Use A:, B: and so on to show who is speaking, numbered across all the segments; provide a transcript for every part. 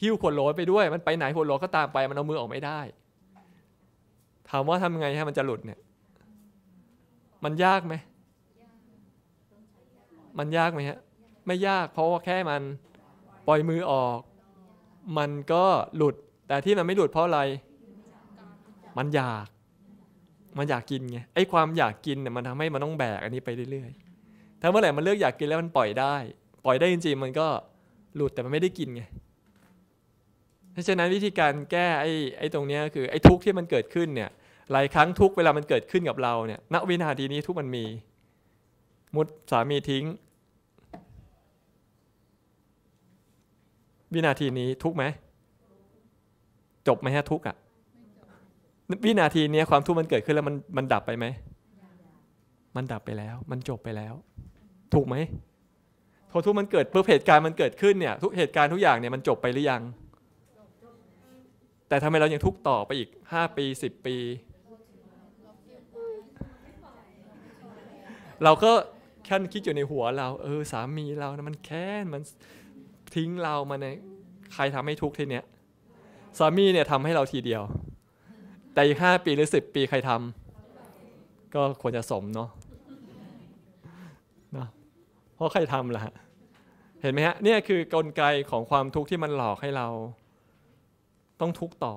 A: หิ้วขวดโหลไปด้วย มันไปไหนขวดโหลก็ตามไป มันเอามือออกไม่ได้ ถามว่าทำไงให้มันจะหลุดเนี่ย มันยากไหมมันยากไหมฮะไม่ยากเพราะว่าแค่มันปล่อยมือออก มันก็หลุด แต่ที่มันไม่หลุดเพราะอะไร มันอยาก มันอยากกินไงไอ้ความอยากกินเนี่ยมันทำให้มันต้องแบกอันนี้ไปเรื่อย ๆถ้าเมื่อไหร่มันเลือกอยากกินแล้ว มันปล่อยได้ ปล่อยได้จริงๆ มันก็หลุดแต่มันไม่ได้กินไงราะฉะนั้นวิธีการแก้ไอ้ไอ้ตรงนี้คือไอ้ทุกข์ที่มันเกิดขึ้นเนี่ย หลายครั้งทุกเวลามันเกิดขึ้นกับเราเนี่ยณวินาทีนี้ทุกมันมีมุดสามีทิ้ง วินาทีนี้ทุกไหมจบไหมฮะทุกอะวินาทีนี้ความทุกข์มันเกิดขึ้นแล้วมันมันดับไปไหม มันดับไปแล้ว มันจบไปแล้ว ถูกไหมพอทุกมันเกิดเพื่อเหตุการณ์มันเกิดขึ้นเนี่ย ทุกเหตุการณ์ทุกอย่างเนี่ยมันจบไปหรือยังแต่ทำไมเรายังทุกต่อไปอีก5ปี10ปี เราก็แค่คิดอยู่ในหัวเรา เออ สามีเรานะมันแค้นมันทิ้งเรามาในใครทำให้ทุกทีเนี้ยสามีเนี่ยทำให้เราทีเดียว แต่อีกห้าปีหรือสิบปีใครทำก็ควรจะสมเนาะเนาะเพราะใครทำล่ะเห็นไหมฮะ เนี่ยคือกลไกของความทุกข์ที่มันหลอกให้เราต้องทุกต่อ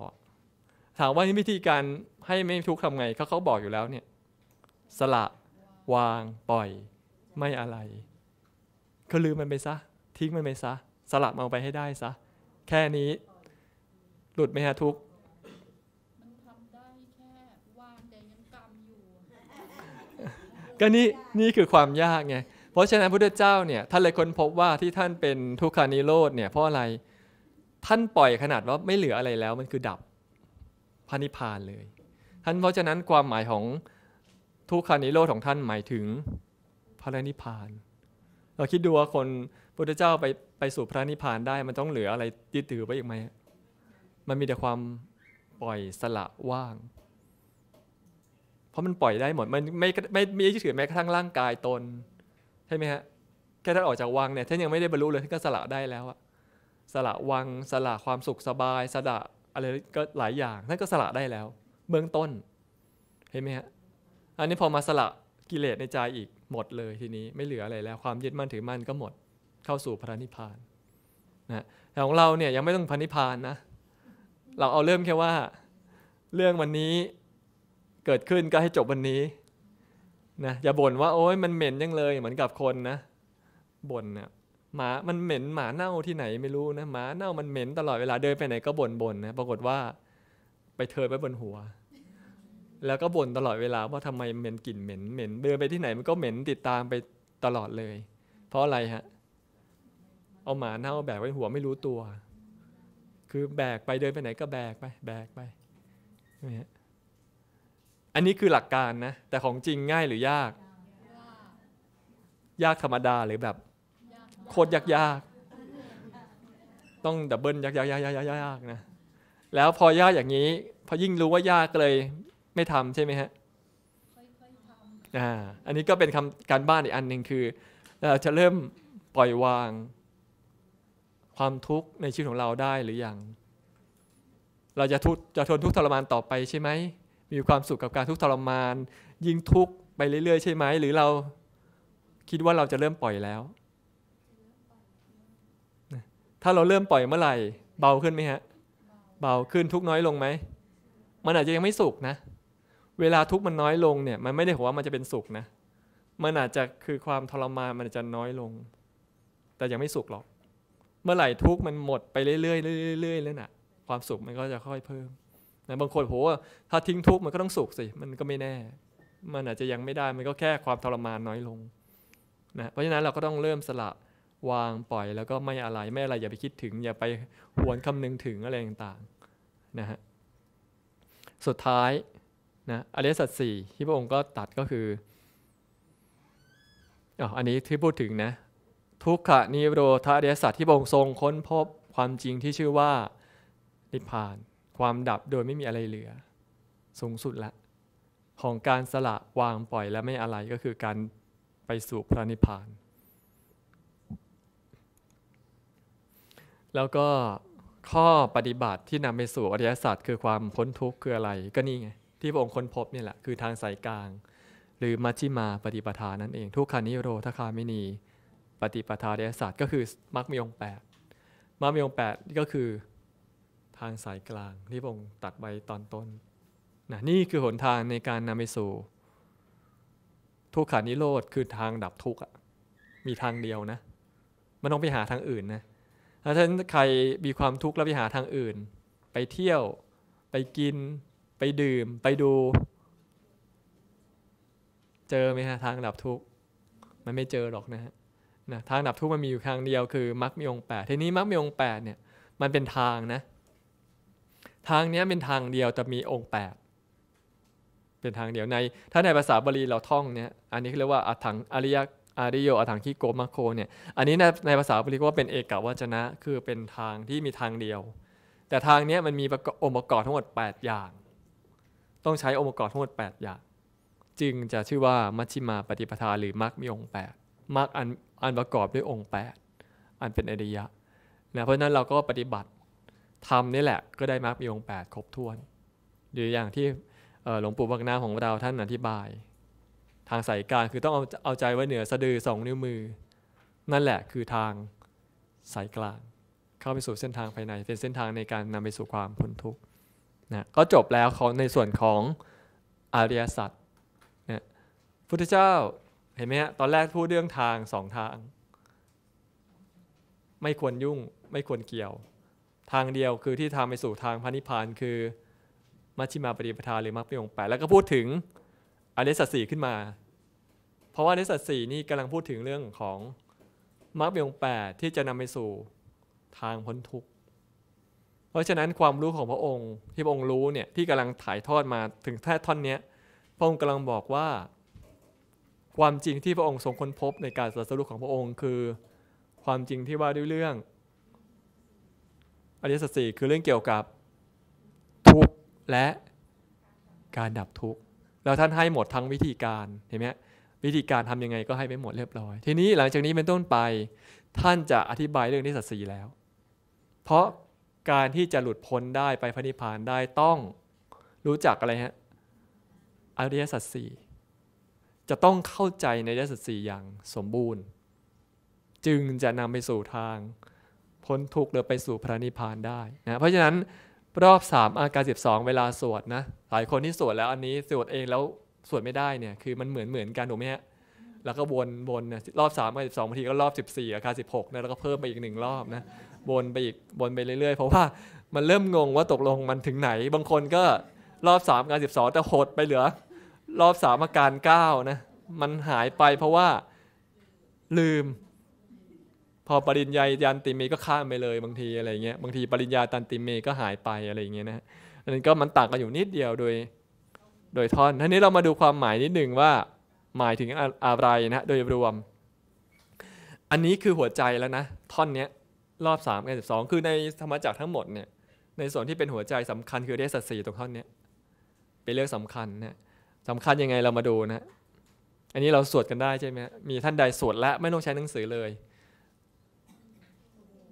A: ถามว่าวิธีการให้ไม่ทุกข์ทำไงเขาเขาบอกอยู่แล้วเนี่ย สละวางปล่อยไม่อะไรก็ลืมมันไปซะ ทิ้งมันไปซะ สละมันไปให้ได้ซะแค่นี้ หลุดไหมฮะทุกก็นี่นี่คือความยากไง เพราะฉะนั้นพระพุทธเจ้าเนี่ยท่านเลยค้นพบว่าที่ท่านเป็นทุกขานิโรธเนี่ยเพราะอะไรท่านปล่อยขนาดว่าไม่เหลืออะไรแล้ว มันคือดับพระนิพพานเลย ท่านเพราะฉะนั้นความหมายของทุกขานิโรธของท่านหมายถึงพระนิพพาน เราคิดดูว่าคนพุทธเจ้าไปไปสู่พระนิพพานได้ มันต้องเหลืออะไรยึดถือไว้อีกไหมมันมีแต่ความปล่อยสละว่าง เพราะมันปล่อยได้หมดมันไม่ไม่ไม่ยึดถือแม้กระทั่งร่างกายตนใช่ไหมฮะแค่ท่านออกจากวังเนี่ยท่านยังไม่ได้บรรลุเลยท่านก็สละได้แล้วอะสละวังสละความสุขสบายสละอะไรก็หลายอย่างนั่นก็สละได้แล้วเบื้องต้น เห็นไหมฮะอันนี้พอมาสละกิเลสในใจอีกหมดเลย ทีนี้ไม่เหลืออะไร แล้วความยึดมั่นถือมั่นก็หมด เข้าสู่พระนิพพานนะแต่ของเราเนี่ยยังไม่ต้องพระนิพพานนะเราเอาเริ่มแค่ว่าเรื่องวันนี้เกิดขึ้นก็ให้จบวันนี้นะอย่าบ่นว่าโอ้ยมันเหม็นยังเลยเหมือนกับคนนะบ่นเนะี่ยหมามันเหม็นหมาเน่าที่ไหน ไม่รู้นะหมาเน่า มันเหม็นตลอดเวลาเดินไปไหนก็บ่นๆนนะปรากฏว่า ไปเทินไว้บนหัว แล้วก็บ่นตลอดเวลาว่าทำไมเหม็นกลิ่นเหม็นเหม็นเดินไปที่ไหนมันก็เหม็นติดตามไปตลอดเลย เพราะอะไรฮะเอาหมาเน่าแบกไว้หัวไม่รู้ตัว คือแบกไปเดินไปไหน ก็แบกไป แบกไปนี่อันนี้คือหลักการนะแต่ของจริงง่ายหรือยาก ยากธรรมดาหรือแบบโคตรยากๆต้องดับเบิลยากๆยากๆนะ แล้วพอยากอย่างนี้ พอยิ่งรู้ว่ายากก็เลย ไม่ทำใช่ไหมฮะอ่า อันนี้ก็เป็นคำการบ้านอีกอันหนึ่งคือเราจะเริ่มปล่อยวาง ความทุกข์ในชีวิตของเราได้หรืออยัง เราจะทุกจะทนทุกข์ทรมานต่อไปใช่ไหม มีความสุขกับการทุกข์ทรมานยิ่งทุกข์ไปเรื่อยๆใช่ไหม หรือเราคิดว่าเราจะเริ่มปล่อยแล้วถ้าเราเริ่มปล่อยเมื่อไหร่เบาขึ้นไหมฮะเบาขึ้นทุกน้อยลงไหมมันอาจจะยังไม่สุกนะ เวลาทุกมันน้อยลงเนี่ย มันไม่ได้หัวมันจะเป็นสุกนะมันอาจจะคือความทรมานมันจะน้อยลง แต่ยังไม่สุกหรอก เมื่อไหร่ทุกมันหมดไปเรื่อยๆเรื่อยๆเรื่อยๆแล้วน่ะความสุขมันก็จะค่อยเพิ่มนะบางคนโหถ้าทิ้งทุกมันก็ต้องสุกสิมันก็ไม่แน่ มันอาจจะยังไม่ได้มันก็แค่ความทรมานน้อยลงนะเพราะฉะนั้นเราก็ต้องเริ่มสละวางปล่อยแล้วก็ไม่อะไรไม่อะไรอย่าไปคิดถึง อย่าไปหวนคำนึงถึงอะไรต่างๆนะฮะ สุดท้ายนะอริยสัจสี่ที่พระองค์ก็ตัดก็คือ อ๋ออันนี้ที่พูดถึงนะ ทุกขะนิโรธาอริยสัจที่พระองค์ทรงค้นพบ ความจริงที่ชื่อว่า นิพพานความดับโดยไม่มีอะไรเหลือสูงสุดละของการสละวางปล่อยและไม่อะไรก็คือการไปสู่พระนิพพานแล้วก็ข้อปฏิบัติที่นำไปสู่อริยสัจคือความพ้นทุกข์ คืออะไรก็นี่ไงที่พระองค์ค้นพบนี่แหละคือทางสายกลาง หรือมัชฌิมาปฏิปทานั่นเอง ทุกขานิโรธคามินีปฏิปทาอริยสัจก็คือมรรคมีองค์แปดมรรคมีองค์แปดก็คือทางสายกลางที่พระองค์ตัดไว้ตอนต้นนะนี่คือหนทางในการนำไปสู่ ทุกขานิโรธคือทางดับทุกข์มีทางเดียวนะ มันต้องไปหาทางอื่นนะถ้าท่านใครมีความทุกข์แล้วไปหาทางอื่น ไปเที่ยว ไปกิน ไปดื่ม ไปดู เจอไหมฮะทางดับทุกข์ มันไม่เจอหรอกนะฮะนะทางดับทุกข์มันมีอยู่ทางเดียวคือมรรคมีองแปดทีนี้มรรคมีองแปดเนี่ยมันเป็นทางนะ ทางนี้เป็นทางเดียวแต่มีองแปดเป็นทางเดียวใน ถ้าในภาษาบาลีเราท่องเนี่ยอันนี้เรียกว่าอัถังอริยอาริโยอถังคิโกมาโคเนี่ย อันนี้ในในภาษาบาลีก็ว่าเป็นเอกวัจนะ คือเป็นทางที่มีทางเดียว แต่ทางนี้มันมีองค์ประกอบทั้งหมด 8 อย่าง ต้องใช้องค์ประกอบทั้งหมด8 อย่าง จึงจะชื่อว่ามัชชิมาปฏิปทาหรือมรรคมีองค์8มรรคอันอันประกอบด้วยองค์ 8 อันเป็นอริยะนะเพราะนั้นเราก็ปฏิบัติทำนี่แหละก็ได้มรรคมีองค์ 8 ครบถ้วน หรืออย่างที่หลวงปู่บักนาของเราท่านอธิบายางสายกลางคือต้องเอาเอาใจไว้เหนือสะดือสองนิ้วมือ นั่นแหละคือทางสายกลางเข้าไปสู่เส้นทางภายใน เป็นเส้นทางในการนำไปสู่ความพ้นทุกข์นะก็จบแล้วของในส่วนของอริยสัจนะพุทธเจ้าเห็นไหมฮะตอนแรกพูดเรื่องทางสองทาง ไม่ควรยุ่งไม่ควรเกี่ยว ทางเดียวคือที่ทางไปสู่ทางพระนิพพานคือมัชฌิมาปฏิปทาหรือมรรคมีองแปดแล้วก็พูดถึงอริยสัจสี่ขึ้นมาเพราะว่าในสัตว์สี่นี่กำลังพูดถึงเรื่องของมรรคมองแปดที่จะนำไปสู่ทางพ้นทุกข์ เพราะฉะนั้นความรู้ของพระองค์ที่พระองค์รู้เนี่ยที่กำลังถ่ายทอดมาถึงแท่ท่อนนี้พระองค์กำลังบอกว่าความจริงที่พระองค์ทรงค้นพบในการสัสรุปของพระองค์คือความจริงที่ว่าด้วยเรื่องอริยสัจสี่คือเรื่องเกี่ยวกับทุกข์และการดับทุกข์แล้วท่านให้หมดทั้งวิธีการเห็นไหมวิธีการทำยังไงก็ให้ไปหมดเรียบร้อย ทีนี้หลังจากนี้เป็นต้นไปท่านจะอธิบายเรื่องนิสตสีแล้ว เพราะการที่จะหลุดพ้นได้ไปพระนิพพานได้ต้องรู้จักอะไรฮะอริยสัจสี่จะต้องเข้าใจในอริยสัจสี่อย่างสมบูรณ์ จึงจะนำไปสู่ทางพ้นทุกข์หรือไปสู่พระนิพพานได้นะ เพราะฉะนั้นรอบ 3 อาการ12 เวลาสวดนะหลายคนที่สวดแล้วอันนี้สวดเองแล้วสวดไม่ได้เนี่ยคือมันเหมือนเหมือนกันถูกไหมฮะ แล้วก็วนวนนะรอบสามกับสิบสองนาทีก็รอบสิบสี่อาคาสิบหกนะแล้วก็เพิ่มไปอีกหนึ่งรอบนะวนไปอีกวนไปเรื่อย ๆ เพราะว่ามันเริ่มงงว่าตกลงมันถึงไหน บางคนก็รอบสามกับสิบสองแต่หดไปเหลือ รอบสามอาการเก้านะมันหายไปเพราะว่าลืม พอปริญญาตันติเมก็ข้ามไปเลยบางทีอะไรเงี้ยบางทีปริญญาตันติเมก็หายไปอะไรเงี้ยนะอันนั้นก็มันต่างกันอยู่นิดเดียวโดยโดยท่อนท่านี้เรามาดูความหมายนิดหนึ่งว่าหมายถึงอะไรนะโดยรวม อันนี้คือหัวใจแล้วนะ ท่อนนี้รอบ3กับอง คือในธรรมจักรทั้งหมดเนี่ย ในส่วนที่เป็นหัวใจสำคัญคือเรสสีตรงท่อนนี้เป็นเรื่องสำคัญนะสำคัญยังไงเรามาดูนะ อันนี้เราสวดกันได้ใช่ไหมมีท่านใดสวดและไม่ต้องใช้หนังสือเลย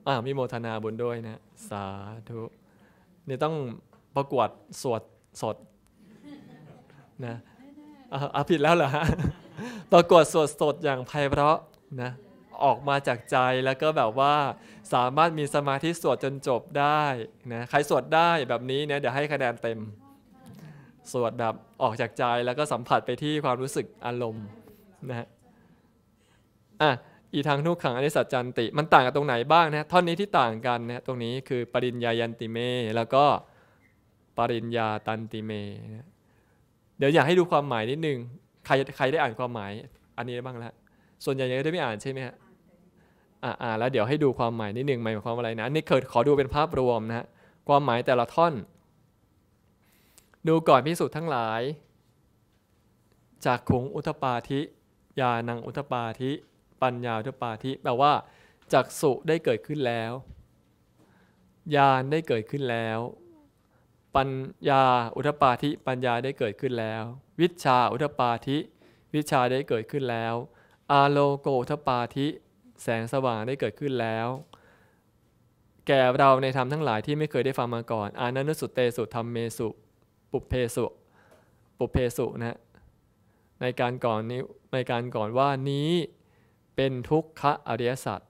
A: อ่ามีโมทนาบุญด้วยนะ สาธุเนี่ยต้องประกวดสวดสดนะเอาผิดแล้วเหรอฮะปรากฏสดสดอย่างไพเราะนะออกมาจากใจแล้วก็แบบว่าสามารถมีสมาธิสวดจนจบได้นะใครสวดได้แบบนี้เนี่ยเดี๋ยวให้คะแนนเต็ม สวดแบบออกจากใจแล้วก็สัมผัสไปที่ความรู้สึกอารมณ์นะอ่ะอีทางทุกขังอนิสัจจันติ มันต่างกันตรงไหนบ้างนะท่อนนี้ที่ต่างกันนะตรงนี้คือ ปริญญายันติเม แล้วก็ปริญญาตันติเมนะเดี๋ยวอยากให้ดูความหมายนิดนึงใครใครได้อ่านความหมายอันนี้บ้างแล้วส่วนใหญ่ยังได้ไม่อ่านใช่ไหมฮะอ่าแล้วเดี๋ยวให้ดูความหมายนิดนึงหมายความอะไรนะ นี่เกิดขอดูเป็นภาพรวมนะฮะความหมายแต่ละท่อน ดูก่อนพิสูจน์ทั้งหลายจากขุงอุทปาธิยานังอุทปาธิปัญญาอุทปาธิแปลว่า จากสุได้เกิดขึ้นแล้ว ยานได้เกิดขึ้นแล้วปัญญาอุทปาธิปัญญาได้เกิดขึ้นแล้ว วิชาอุทปาธิวิชาได้เกิดขึ้นแล้ว อาโลโกอุทปาธิแสงสว่างได้เกิดขึ้นแล้ว แก่เราในธรรมทั้งหลายที่ไม่เคยได้ฟังมาก่อน อานันสุเตสุธรรมเมสุ ปุเพสุ ปุเพสุนะในการก่อนนี้ในการก่อนว่านี้เป็นทุกขะอริยสัจ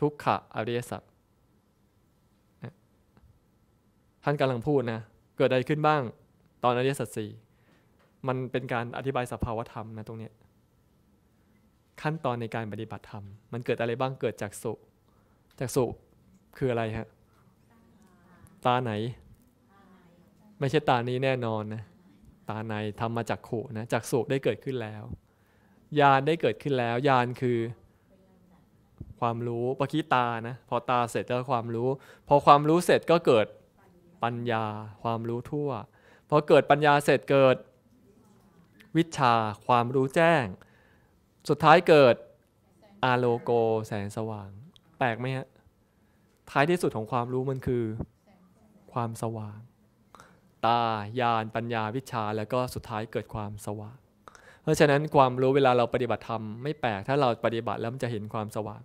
A: ทุกขะอริยสัจท่านกำลังพูดนะ เกิดอะไรขึ้นบ้าง ตอนอริยสัจสี่มันเป็นการอธิบายสภาวธรรม นะตรงเนี้ ขั้นตอนในการปฏิบัติธรรม มันเกิดอะไรบ้าง เกิดจากสุ จากสุ คืออะไรฮะ ตาไหน ไม่ใช่ตานี้แน่นอนนะ ตาในทำมาจากขูนะ จากสุได้เกิดขึ้นแล้ว ยานได้เกิดขึ้นแล้ว ยานคือความรู้ปะกี้ตา นะ พอตาเสร็จก็ความรู้ พอความรู้เสร็จก็เกิดปัญญาความรู้ทั่วพอเกิดปัญญาเสร็จเกิดวิชาความรู้แจ้ง สุดท้ายเกิดอาโลโกแสงสว่างแปลกไหมฮะท้ายที่สุดของความรู้มันคือ ความสว่าง ตาญาณปัญญาวิชาแล้วก็สุดท้ายเกิดความสว่างเพราะฉะนั้นความรู้เวลาเราปฏิบัติธรรมไม่แปลกถ้าเราปฏิบัติแล้วมันจะเห็นความสว่าง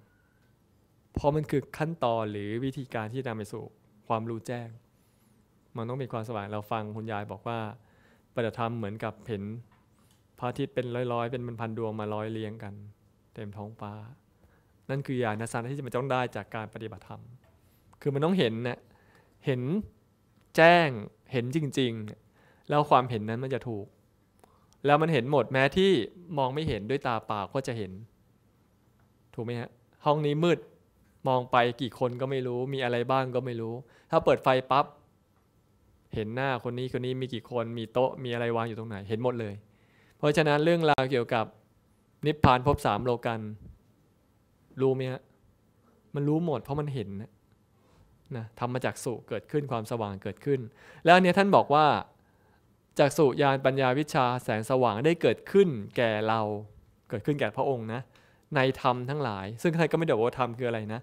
A: เพราะมันคือขั้นตอนหรือวิธีการที่นำไปสู่ความรู้แจ้งมันต้องมีความสว่าง เราฟังคุณยายบอกว่าปฏิธรรมเหมือนกับเห็นพระอาทิตย์เป็นร้อยๆ เป็นพันดวงมาร้อยเรียงกัน เต็มท้องฟ้า นั่นคือญาณสัรที่จะมันต้องได้จากการปฏิบัติธรรม คือมันต้องเห็นนะเห็นแจ้งเห็นจริงๆ แล้วความเห็นนั้นมันจะถูก แล้วมันเห็นหมดแม้ที่มองไม่เห็นด้วยตาปาก็จะเห็น ถูกไหมฮะห้องนี้มืดมองไปกี่คนก็ไม่รู้ มีอะไรบ้างก็ไม่รู้ ถ้าเปิดไฟปับ๊บเห็นหน้าคนนี้คนนี้มีกี่คนมีโต๊ะมีอะไรวางอยู่ตรงไหน เห็นหมดเลย เพราะฉะนั้นเรื่องราวเกี่ยวกับนิพพานพบสามโลกัน รู้ไหมฮะมันรู้หมดเพราะมันเห็นนะทำมาจากสุเกิดขึ้นความสว่างเกิดขึ้น แล้วเนี้ยท่านบอกว่าจากสุญานปัญญาวิชาแสงสว่างได้เกิดขึ้น แก่เราเกิดขึ้นแก่พระองค์นะ ในธรรมทั้งหลาย ซึ่งท่านก็ไม่ได้บอกว่าธรรมคืออะไรนะ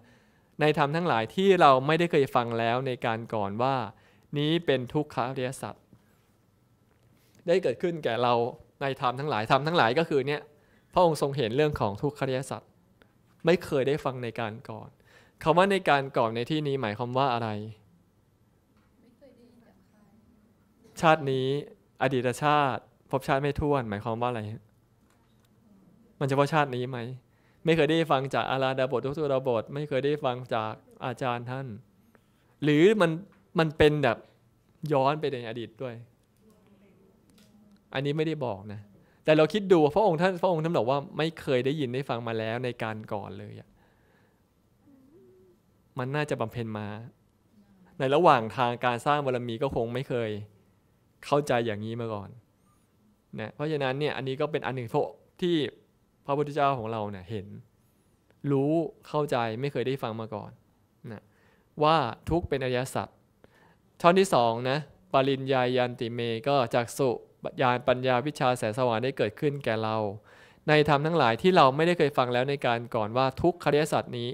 A: ในธรรมทั้งหลายที่เราไม่ได้เคยฟังแล้วในการก่อนว่านี้เป็นทุกขาริยสัตว์ ได้เกิดขึ้นแก่เราในธรรมทั้งหลายธรรมทั้งหลายก็คือเนี่ย พระองค์ทรงเห็นเรื่องของทุกขาริยสัตว์ ไม่เคยได้ฟังในการก่อนคำว่าในการก่อนในที่นี้ หมายความว่าอะไรชาตินี้อดีตชาติ พบชาติไม่ท้วน หมายความว่าอะไร มันเฉพาะชาตินี้ไหม ไม่เคยได้ฟังจากอาราดาบททุกตัวบทไม่เคยได้ฟังจากอาจารย์ท่าน หรือมันมันเป็นแบบย้อนไปในอดีตด้วย อันนี้ไม่ได้บอกนะ แต่เราคิดดูพระองค์ท่านพระองค์ท่านบอกว่า ไม่เคยได้ยินได้ฟังมาแล้วในการก่อนเลยมันน่าจะบำเพ็ญมา ในระหว่างทางการสร้างบารมีก็คงไม่เคยเข้าใจอย่างนี้มาก่อนนะ เพราะฉะนั้นเนี่ย อันนี้ก็เป็นอันหนึ่งที่พระพุทธเจ้าของเราเนี่ย เห็น รู้เข้าใจไม่เคยได้ฟังมาก่อนนะ ว่าทุกเป็นอริยสัจท่อนที่สองนะปริญญายันติเมก็จากสุญาณปัญญาวิชาแสงสว่างได้เกิดขึ้นแก่เรา ในธรรมทั้งหลายที่เราไม่ได้เคยฟังแล้วในการก่อนว่าทุกขเดียสัตว์นี้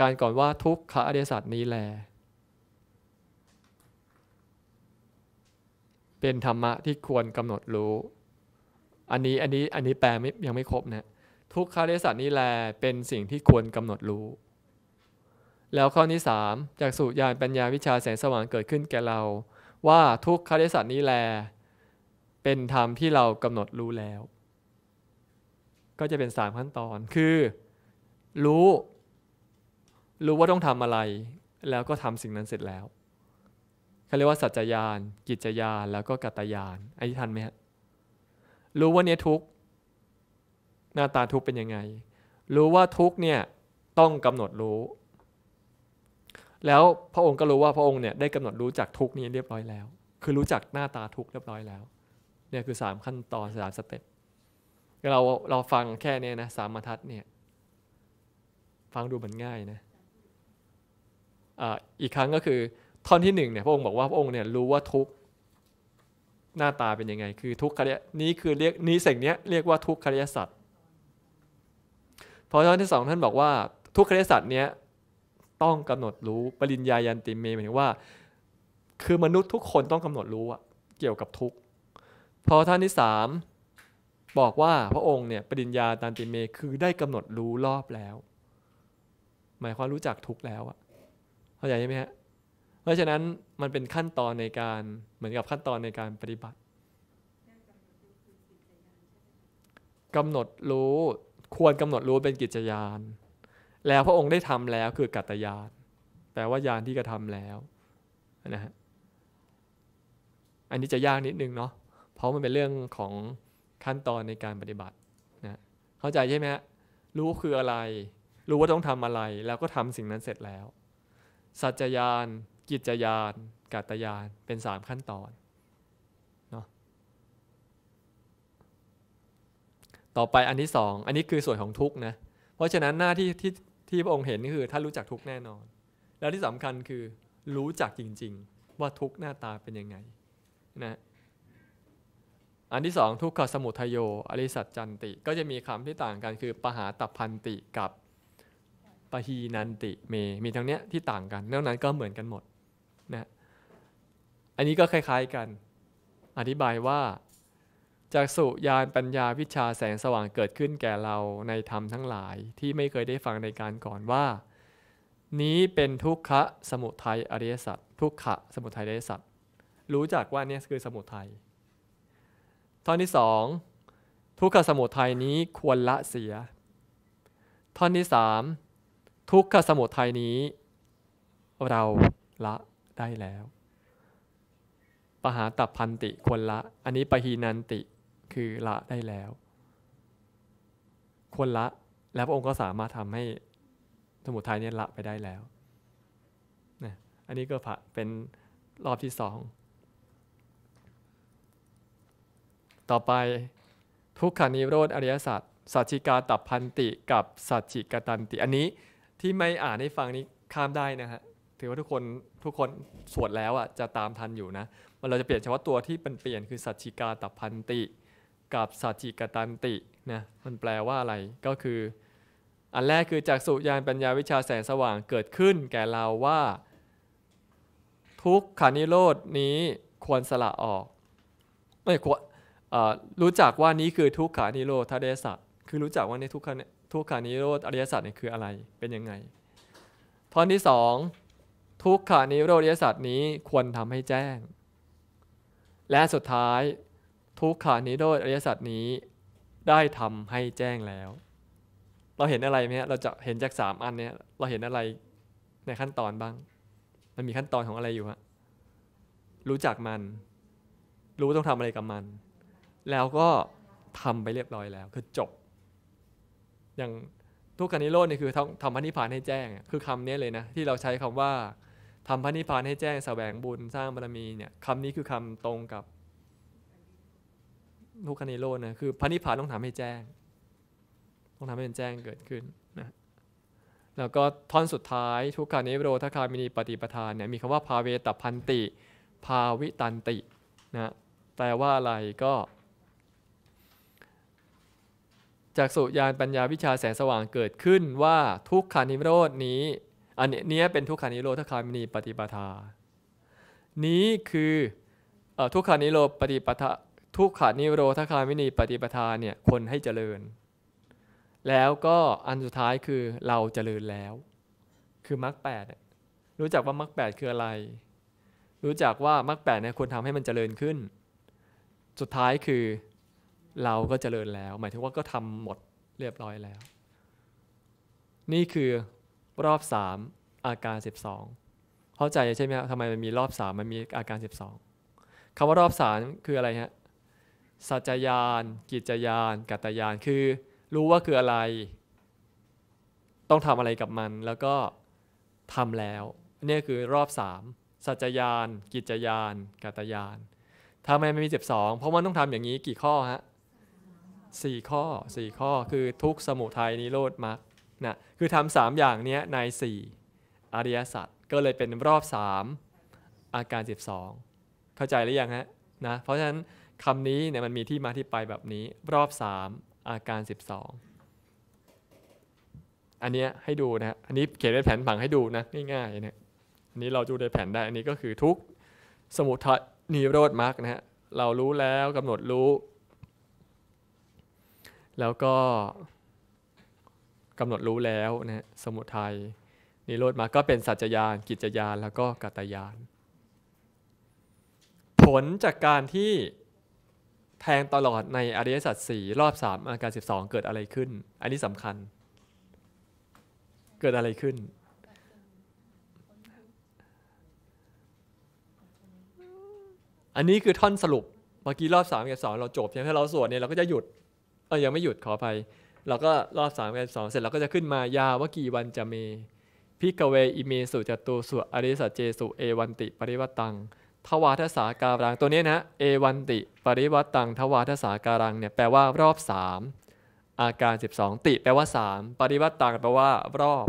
A: การก่อนว่าทุกขอรดียสัตว์นี้แล เป็นธรรมะที่ควรกำหนดรู้อันนี้อันนี้อันนี้แปลไม่ยังไม่ครบนะทุกขาดียสัตว์นี้แลเป็นสิ่งที่ควรกำหนดรู้แล้วข้อนี้3จากสูตรยานปัญญาวิชาแสงสว่างเกิดขึ้นแก่เรา ว่าทุกขริสัตนี้แล เป็นธรรมที่เรากำหนดรู้แล้ว ก็จะเป็น 3 ขั้นตอนคือ รู้ รู้ว่าต้องทำอะไร แล้วก็ทำสิ่งนั้นเสร็จแล้วเขาเรียกว่าสัจจยาน กิจยานแล้วก็กัตยานไอ้นี้ทันไหมฮะรู้ว่าเนี่ยทุกหน้าตาทุกเป็นยังไงรู้ว่าทุกเนี่ยต้องกำหนดรู้แล้วพระองค์ก็รู้ว่าพระองค์เนี่ยได้กำหนดรู้จักทุกนี้เรียบร้อยแล้ว คือรู้จักหน้าตาทุกเรียบร้อยแล้ว เนี่ยคือสามขั้นตอนสามสเต็ปเราเราฟังแค่นี้นะสามทัศทัเนี่ยฟังดูเหมือนง่ายนะอีกครั้งก็คือท่อนที่หนึ่งเนี่ยพระองค์บอกว่าพระองค์เนี่ยรู้ว่าทุกหน้าตาเป็นยังไง คือทุกขรยนี้คือเรียกนี้สิ่งนี้เรียกว่าทุกขรยสัตว์ พอท่อนที่สองท่านบอกว่าทุกขรยสัตว์เนี้ยต้องกำหนดรู้ปริญญายันติเมหมายถึงว่า คือมนุษย์ทุกคนต้องกำหนดรู้อะเกี่ยวกับทุกพอท่านที่สามบอกว่าพระองค์เนี่ยปริญญาตันติเมคือได้กำหนดรู้รอบแล้ว หมายความรู้จักทุกแล้วอะเข้าใจใช่ไหมฮะเพราะฉะนั้นมันเป็นขั้นตอนในการเหมือนกับขั้นตอนในการปฏิบัติกำหนดรู้ควรกำหนดรู้เป็นกิจยานแล้วพระองค์ได้ทำแล้วคือกัตยานแปลว่ายานที่กระทาแล้วนะฮะอันนี้จะยากนิดนึงเนาะเพราะมันเป็นเรื่องของขั้นตอนในการปฏิบัตินะเข้าใจใช่ไหมฮะรู้คืออะไร รู้ว่าต้องทำอะไร แล้วก็ทำสิ่งนั้นเสร็จแล้วสัจจยานกิจยานกัตยานเป็นสามขั้นตอนเนาะต่อไปอันที่สองอันนี้คือส่วนของทุกนะ เพราะฉะนั้นหน้าที่ที่ที่พระองค์เห็นก็คือท่านรู้จักทุกแน่นอน แล้วที่สำคัญคือรู้จักจริงๆ ว่าทุกหน้าตาเป็นยังไงนะอันที่สองทุกขสมุทโยอริสัจจันติ ก็จะมีคำที่ต่างกัน คือปหาตับพันติกับปหีนันติเมมีทั้งเนี้ยที่ต่างกันนอกนั้นก็เหมือนกันหมดนะอันนี้ก็คล้ายๆกัน อธิบายว่าจากสุญานปัญญาวิชาแสงสว่างเกิดขึ้นแก่เราในธรรมทั้งหลายที่ไม่เคยได้ฟังในการก่อนว่า นี้เป็นทุกขะสมุทัยอริยสัจทุกขะสมุทัยอริยสัจรู้จักว่านี่คือสมุทัยท่อนที่สองทุกขะสมุทัยนี้ควรละเสียท่อนที่สามทุกขะสมุทัยนี้เราละได้แล้วปหาตับพันติควรละอันนี้ปหีนันติคือละได้แล้วควรละแล้วพระองค์ก็สามารถทำให้สมุทัยเนี่ยละไปได้แล้วนะอันนี้ก็เป็นรอบที่สองต่อไปทุกขานิโรธ อริยสัจสัจจิกาตับพันติ กับ สัจจิกตันติอันนี้ที่ไม่อ่านให้ฟังนี้ข้ามได้นะฮะถือว่าทุกคนทุกคนสวดแล้วอ่ะจะตามทันอยู่นะมันเราจะเปลี่ยนเฉพาะตัวที่เป็นเปลี่ยนคือสัจจิกาตับพันติกับสัจจิกตันตินะมันแปลว่าอะไรก็คือ อันแรกคือจากสุญานปัญญาวิชาแสงสว่างเกิดขึ้นแก่เราว่า ทุกขานิโรดนี้ควรสละออกไม่ควรรู้จักว่านี้คือทุกขานิโรธาเดสัตคือรู้จักว่าในทุกขาทุกขานิโรธอริยสัจ์นี่คืออะไรเป็นยังไงท่อนที่สองทุกขานิโรธอริยสัจนี้ควรทำให้แจ้ง และสุดท้ายทุกขานิโรธอริยสัจนี้ได้ทำให้แจ้งแล้ว เราเห็นอะไรไหมเราจะเห็นจากสามอันเนี้ยเราเห็นอะไรในขั้นตอนบ้าง มันมีขั้นตอนของอะไรอยู่ฮะ รู้จักมัน รู้ต้องทำอะไรกับมัน แล้วก็ทำไปเรียบร้อยแล้ว คือจบ อย่างทุกขานิโรธนี่คือทำพระนิพพานให้แจ้ง คือคำนี้เลยนะ ที่เราใช้คำว่าทำพระนิพพานให้แจ้งสแสวงบุญสร้างบารมีเนี่ยคำนี้คือคำตรงกับทุกขานิโรธนะคือพระนิพพานต้องทำให้แจ้ง ต้องทำให้ป็นแจ้งเกิดขึ้นนะแล้วก็ท่อนสุดท้ายทุกขานิโรธคามินีปฏิปทานเนี่ยมีคำว่าพาเวตพันติพาวิตันตินะแปลว่าอะไรก็ จากสุญานปัญญาวิชาแสงสว่างเกิดขึ้นว่าทุกขานิโรดนี้ อันนี้เป็นทุกขานิโรธคามินีปฏิปทา นี้คือทุกขานิโรธปฏิปทาทุกขานิโรธคามินีปฏิปทาเนี่ยคนให้เจริญ แล้วก็อันสุดท้ายคือเราเจริญแล้ว คือมรรคแปดรู้จักว่ามรรคแปดคืออะไร รู้จักว่ามรรคแปดเนี่ยควรทำให้มันเจริญขึ้น สุดท้ายคือเราก็เจริญแล้ว หมายถึงว่าก็ทำหมดเรียบร้อยแล้ว นี่คือรอบสามอาการสิบสองเข้าใจใช่ไหมครับทำไมมันมีรอบสามมันมีอาการสิบสองคำว่ารอบสามคืออะไรฮะสัจญาน กิจญานกัตยานคือ รู้ว่าคืออะไร ต้องทำอะไรกับมัน แล้วก็ทำแล้วนี่คือรอบสามสัจญาน กิจญานกัตยานทำไมไม่มีสิบสองเพราะมันต้องทำอย่างนี้กี่ข้อฮะสี่ข้อสี่ข้อ คือทุกสมุทัยนิโรธมรรคนะคือทำสามอย่างนี้ในสี่อริยสัจ ก็เลยเป็นรอบสามอาการบสองเข้าใจหรือยังฮะ นะ เพราะฉะนั้นคำนี้เนี่ยมันมีที่มาที่ไปแบบนี้รอบ 3 อาการ 12 อันเนี้ยให้ดูนะอันนี้เขียนในแผนผังให้ดูนะง่ายๆเนี่ยอันนี้เราดูในแผนได้ อันนี้ก็คือทุกสมุทัยนิโรธมรรคนะฮะเรารู้แล้วกำหนดรู้ แล้วก็กำหนดรู้แล้วนะฮะสมุทัยนิโรธมรรคก็เป็นสัจจยาน กิจยานแล้วก็กัตยาน ผลจากการที่แทงตลอดใน อริยสัจสี่รอบสามอาการสิบสองเกิดอะไรขึ้น อันนี้สำคัญ เกิดอะไรขึ้น อันนี้คือท่อนสรุปเมื่อกี้รอบสามกับสองเราจบใช่ไหมเราสวดเนี่ยเราก็จะหยุด เออ ยังไม่หยุดขอไปเราก็รอบสามกับสองเสร็จเราก็จะขึ้นมายาวว่ากี่วันจะมีพิกเวอิเมสุจตุสุอริสัจเจสุเอวันติ ปริวัตังทวารทศาการังตัวนี้นะเอวันติปริวัตตังทวารทศาการังเนี่ยแปลว่ารอบ 3 อาการ 12 ติแปลว่า 3 ปริวัตตังแปลว่ารอบ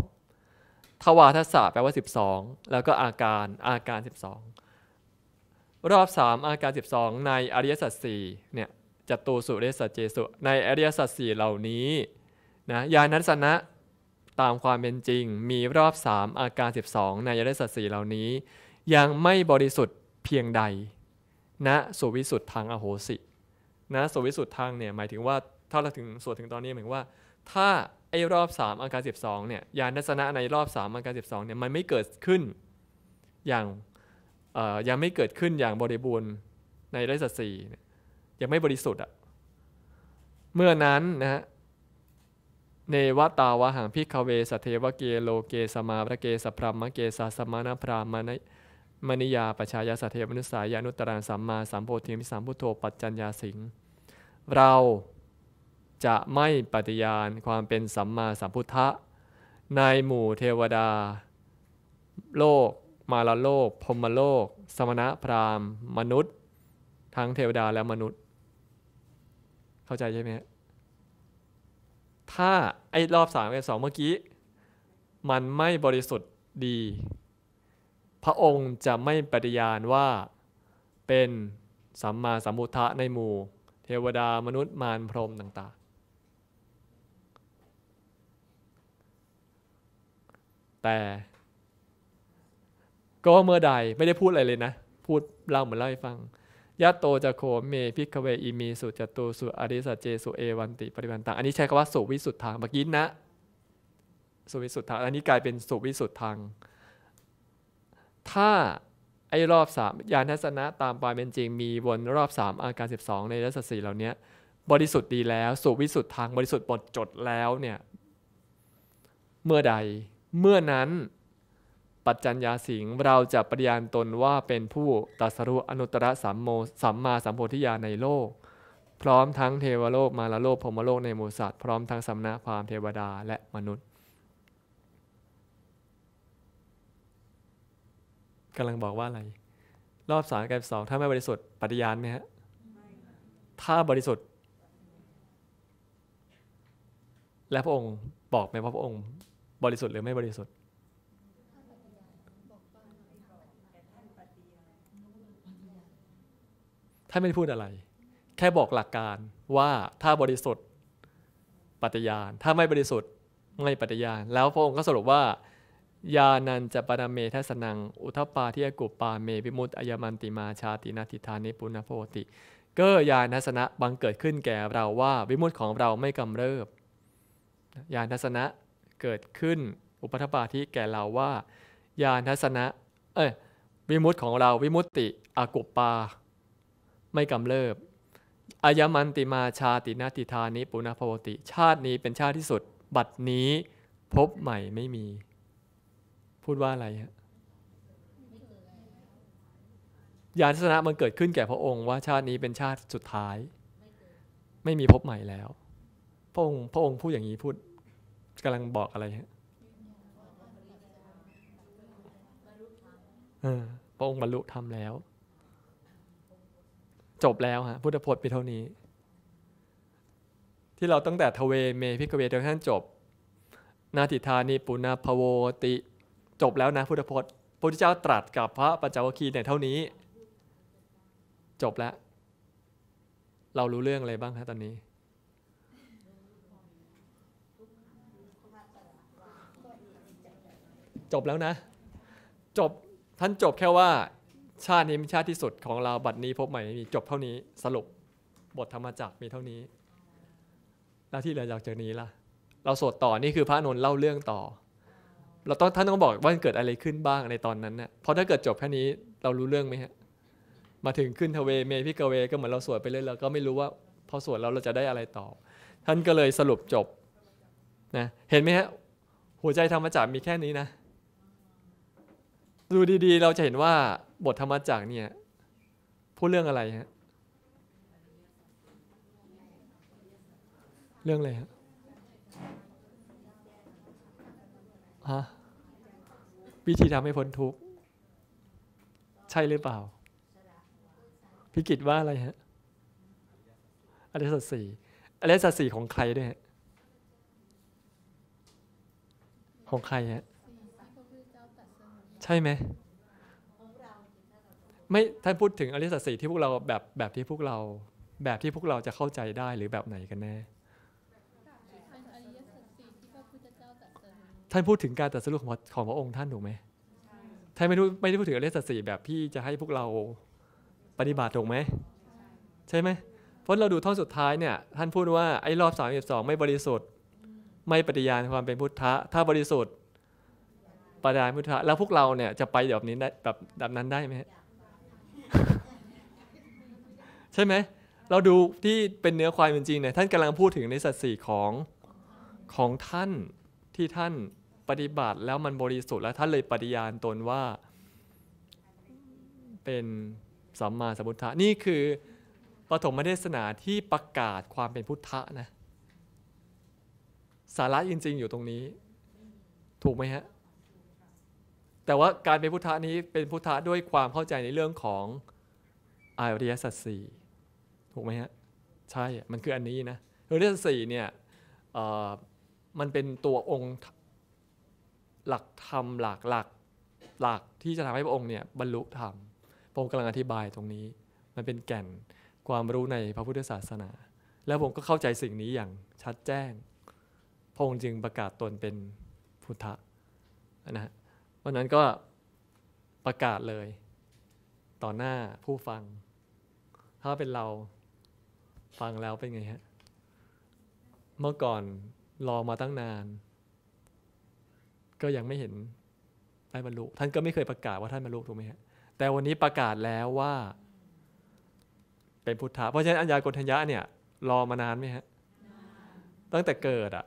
A: ทวารทศาแปลว่า 12 แล้วก็อาการอาการ 12 รอบ 3 อาการ 12 ในอริยสัจสี่เนี่ยจตุสุเรสเจสุในอริยสัจสี่เหล่านี้นะยานัสนะตามความเป็นจริง มีรอบ 3 อาการ 12 ในอริยสัจสี่เหล่านี้ ยังไม่บริสุทธิเพียงใดณนะสุวิสุทธังอโหสิณนะสุวิสุทธังเนี่ยหมายถึงว่าถ้าเราถึงสวดถึงตอนนี้หมายว่า ถ้าไอ้รอบ 3 อาการ12เนี่ยยานัศนะ ในรอบ 3อาการ12เนี่ยมันไม่เกิดขึ้นอย่างยังไม่เกิดขึ้นอย่างบริบูรณ์ ในไรสัตสี่ยังไม่บริสุทธิ์อะเมื่อนั้นนะฮะเนวตาวะหังพิคเวสเทวเกโลเกสมาพระเกสพรมเกสาสมานพรามานมณียาปชายาสัทยมนุสายานุตระสัมมาสัมโพธิมิสัมพุทโธปัจจัญญาสิงเราจะไม่ปฏิญาณความเป็นสัมมาสัมพุทธะ ในหมู่เทวดา โลก มาลโลกพมโลก สมณะพราหมณ์ มนุษย์ ทั้งเทวดาและมนุษย์ เข้าใจใช่ไหมถ้าไอ้รอบสามกับสองเมื่อกี้ มันไม่บริสุทธิ์ดีพระองค์จะไม่ปฏิญาณว่าเป็นสัมมาสัมพุทธะในหมู่ เทวดามนุษย์มารพรหมต่าง ๆ แต่ก็เมื่อใดไม่ได้พูดอะไรเลยนะ พูดเล่าเหมือนเล่าให้ฟังยะโตจะโคเมพิกเวอีมีสุจตูสุอริสัจเจสุเอวันติปริบันตังอันนี้ใช้คำว่าสุวิสุทธังเมื่อกี้นะ สุวิสุทธังอันนี้กลายเป็นสุวิสุทธังถ้าไอ้รอบสามยานทัศนะตามปายเป็นจริงมีวนรอบสามอาการ12 ในรัศสีเหล่านี้ บริสุทธิ์ดีแล้ว สุวิสุทธิ์ทางบริสุทธิ์ปลดจดแล้วเนี่ย เมื่อใดเมื่อนั้น ปัจจัญญาสิงเราจะปฏิญาณตนว่าเป็นผู้ตัสรุอนุตตรสัมโมสัมมาสัมโพธิญาณในโลก พร้อมทั้งเทวโลก มารโลกพรมโลก ในมูสัตว์พร้อมทั้งสัมนาพรามเทวดา และมนุษย์กำลังบอกว่าอะไร รอบสามกับสอง ถ้าไม่บริสุทธิ์ปฏิญาณไหมฮะถ้าบริสุทธิ์ และพระองค์บอกไหมว่าพระองค์ บริสุทธิ์หรือไม่บริสุทธิ์ท่านไม่พูดอะไร แค่บอกหลักการว่าถ้าบริสุทธิ์ปฏิญาณถ้าไม่บริสุทธิ์ไม่ปฏิญาณแล้วพระองค์ ก็สรุปว่ายานันจะปนเมทัสนัง อุทปาทิยกุปปาเมวิมุตอายมันติมาชาตินาทิธานิปุณโพติ เกอยานัสนะบังเกิดขึ้นแก่เราว่าวิมุตของเราไม่กำเริบ ยานัสนะเกิดขึ้น อุปทปาทิแก่เราว่ายานัสนะ เอ้ยวิมุตของเราวิมุตติอากุปปาไม่กำเริบอายมันติมาชาตินาติธานิปุณโพติ ชาตินี้เป็นชาติที่สุดบัดนี้พบใหม่ไม่มีพูดว่าอะไรฮะยานศัสนะมันเกิดขึ้นแก่พระองค์ว่าชาตินี้เป็นชาติสุดท้าย ไม่มีพบใหม่แล้ว พระองค์ พระองค์พูดอย่างนี้พูดกำลังบอกอะไรฮะพระองค์บรรลุธรรมแล้ว จบแล้วฮะพุทธพจน์ไปเท่านี้ ที่เราตั้งแต่ ทเวเมพิกเวจนทัางจบ นาติธานิปุณาภโวติจบแล้วนะพุทธพจน์พระพุทธเจ้าตรัสกับพระปัญจวัคคีย์เนี่ยเท่านี้ จบแล้ว เรารู้เรื่องอะไรบ้างคะตอนนี้ จบแล้วนะ จบท่านจบแค่ว่า ชาตินี้เป็นชาติที่สุดของเราบัดนี้พบใหม่มีจบเท่านี้ สรุปบทธรรมจักมีเท่านี้แล้วที่เหลือจากจากนี้ล่ะ เราสวดต่อนี่คือพระนนท์เล่าเรื่องต่อเราต้องท่านต้องบอกว่าเกิดอะไรขึ้นบ้างในตอนนั้นเนะ่ยเพราะถ้าเกิดจบแค่นี้เรารู้เรื่องไหมฮะ มาถึงขึ้นทเว เม พิกเว ก็เหมือนเราสวดไปเรื่อยเราก็ไม่รู้ว่า พอสวดแล้วเราจะได้อะไรต่อ ท่านก็เลยสรุปจบ นะ เห็นไหมฮะหัวใจธรรมจักรมีแค่นี้นะ ดูดีๆ เราจะเห็นว่า บทธรรมจักรเนี่ยพูดเรื่องอะไรฮะเรื่องอะไรฮะะวิธีทำให้พ้นทุกข์ ใช่หรือเปล่า พิกิตว่าอะไรฮะอริยสัจสี่อริยสัจสี่ของใครด้วยฮะ ของใครฮะ ใช่ไหมไม่ท่านพูดถึงอริยสัจสี่ที่พวกเราแบบแบบที่พวกเรา แบบที่พวกเราจะเข้าใจได้หรือแบบไหนกันแน่ท่านพูดถึงการตัดสรู้ของของพระองค์ท่านถูกไหมท่านไม่ไม่ได้พูดถึงอริยสัจสี่แบบที่จะให้พวกเราปฏิบัติถูกไหมใช่ไหมเพราะเราดูท่อนสุดท้ายเนี่ยท่านพูดว่าไอ้รอบสามสิบสองไม่บริสุทธิ์ ไม่ปฏิญาณความเป็นพุทธะถ้าบริสุทธิ์ปฏิญาณพุทธะแล้วพวกเราเนี่ยจะไปแบบนี้ได้แบบแบบนั้นได้ไหมใช่ไหม เราดูที่เป็นเนื้อความจริงเนี่ยท่านกำลังพูดถึงในสัจสี่ของของท่านที่ท่านปฏิบัติแล้วมันบริสุทธิ์แล้วท่านเลยปฏิญาณตนว่า เป็นสัมมาสัมพุทธะนี่คือปฐมเทศนาที่ประกาศความเป็นพุทธะนะ สาระจริงๆ อยู่ตรงนี้ถูกไหมฮะแต่ว่าการเป็นพุทธะ นี้เป็นพุทธะ ด้วยความเข้าใจในเรื่องของอริยสัจสี่ถูกไหมฮะใช่มันคืออันนี้นะอริยสัจสี่เนี่ยมันเป็นตัวองค์หลักธรรมหลักหลัก หลักที่จะทำให้พระองค์เนี่ยบรรลุธรรมพระองค์กำลังอธิบายตรงนี้ มันเป็นแก่นความรู้ในพระพุทธศาสนา แล้วผมก็เข้าใจสิ่งนี้อย่างชัดแจ้ง พระองค์จึงประกาศตนเป็นพุทธะนะฮะ วันนั้นก็ประกาศเลย ต่อหน้าผู้ฟัง ถ้าเป็นเราฟังแล้วเป็นไงฮะ เมื่อก่อน รอมาตั้งนานก็ยังไม่เห็นได้บรรลุท่านก็ไม่เคยประกาศว่าท่านบรรลุถูกไหมฮะ แต่วันนี้ประกาศแล้วว่า เป็นพุทธะเพราะฉะนั้นอัญญากณทัญญะเนี่ย รอมานานไหมฮะตั้งแต่เกิดอะ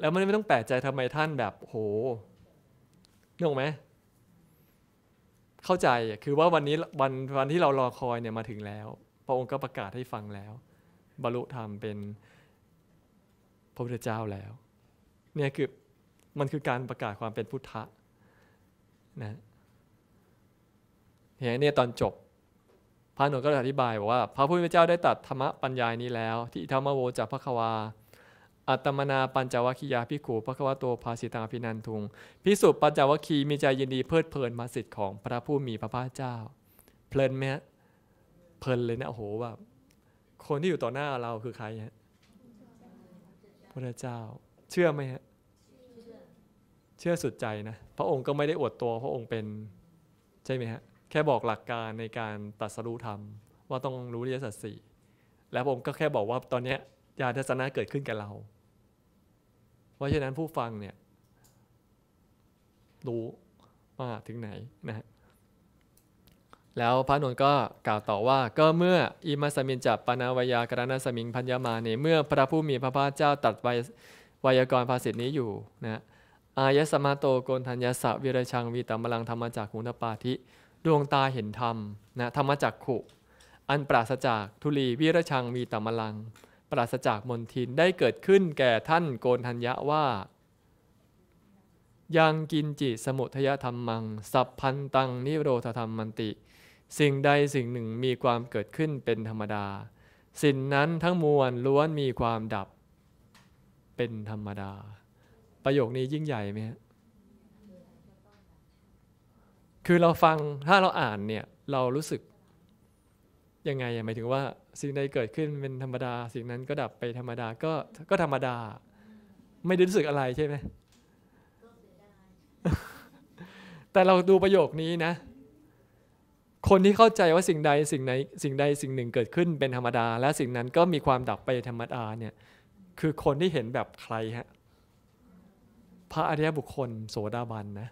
A: แล้วมันไม่ต้องแปลกใจทำไมท่านแบบโหนึกไหมเข้าใจคือว่าวันนี้วันวันที่เรารอคอยเนี่ยมาถึงแล้ว พระองค์ก็ประกาศให้ฟังแล้วบรรลุธรรมเป็น พระพุทธเจ้าแล้ว เนี่ยคือมันคือการประกาศความเป็นพุทธะนะอย่างนี้ตอนจบ พระนน่นก็อธิบายบอกว่าพระพุทธเจ้าได้ตัดธรรมปัญญายนี้แล้ว ที่ธรรมโวจากพระควา อัตมนาปัญจวัคคียาพิขูพระควาโตภาสิตังพินันทุงพิสุปัญจวัคคีมีใจยินดีเพลิดเพลินมาสิทธิ์ของ พระผู้มีพระภาคเจ้า เพลินไหมฮะเพลินเลยนะโหแบบคนที่อยู่ต่อหน้าเราคือใครฮะพระเจ้า เชื่อไหมฮะเชื่อสุดใจนะ พระองค์ก็ไม่ได้อวดตัวพระองค์เป็น ใช่ไหมฮะ แค่บอกหลักการในการตัดสรู้ธรรม ว่าต้องรู้ริยสัตสี่และพระองค์ก็แค่บอกว่าตอนนี้ญาณทัศนะเกิดขึ้นกับเรา เพราะฉะนั้นผู้ฟังเนี่ยรู้ว่าถึงไหนนะฮะ แล้วพระนนก็กล่าวต่อว่า ก็เมื่ออิมาสมินจับปนาวยากรณสมิงพัญญามาเนเมื่อพระผู้มีพระภาคเจ้าตัดไวยากรภาษีนี้อยู่นะอายสมาโตโกนทัญญาสะวิรชังวีตัมลังธรรมจักขุนปาธิดวงตาเห็นธรรมนะธรรมจักขุอันปราศจากทุลีวิรชังมีตัมลัง ปราศจากมนทินได้เกิดขึ้นแก่ท่านโกนทัญญะว่ายังกินจิตสมุทยธรรมัง สัพพันตังนิโรธธรรมมันติ สิ่งใดสิ่งหนึ่งมีความเกิดขึ้นเป็นธรรมดา สิ่งนั้นทั้งมวลล้วนมีความดับเป็นธรรมดาประโยคนี้ยิ่งใหญ่ไหมฮะ คือเราฟัง ถ้าเราอ่านเนี่ยเรารู้สึกยังไงหมายถึงว่า สิ่งใดเกิดขึ้นเป็นธรรมดา สิ่งนั้นก็ดับไปธรรมดาก็ก็ธรรมดา ไม่ได้รู้สึกอะไรใช่ไหม แต่เราดูประโยคนี้นะ คนที่เข้าใจว่าสิ่งใดสิ่งไหนสิ่งใดสิ่งหนึ่งเกิดขึ้นเป็นธรรมดา และสิ่งนั้นก็มีความดับไปธรรมดาเนี่ย คือคนที่เห็นแบบใครฮะพระอริยบุคคลโสดาบันนะ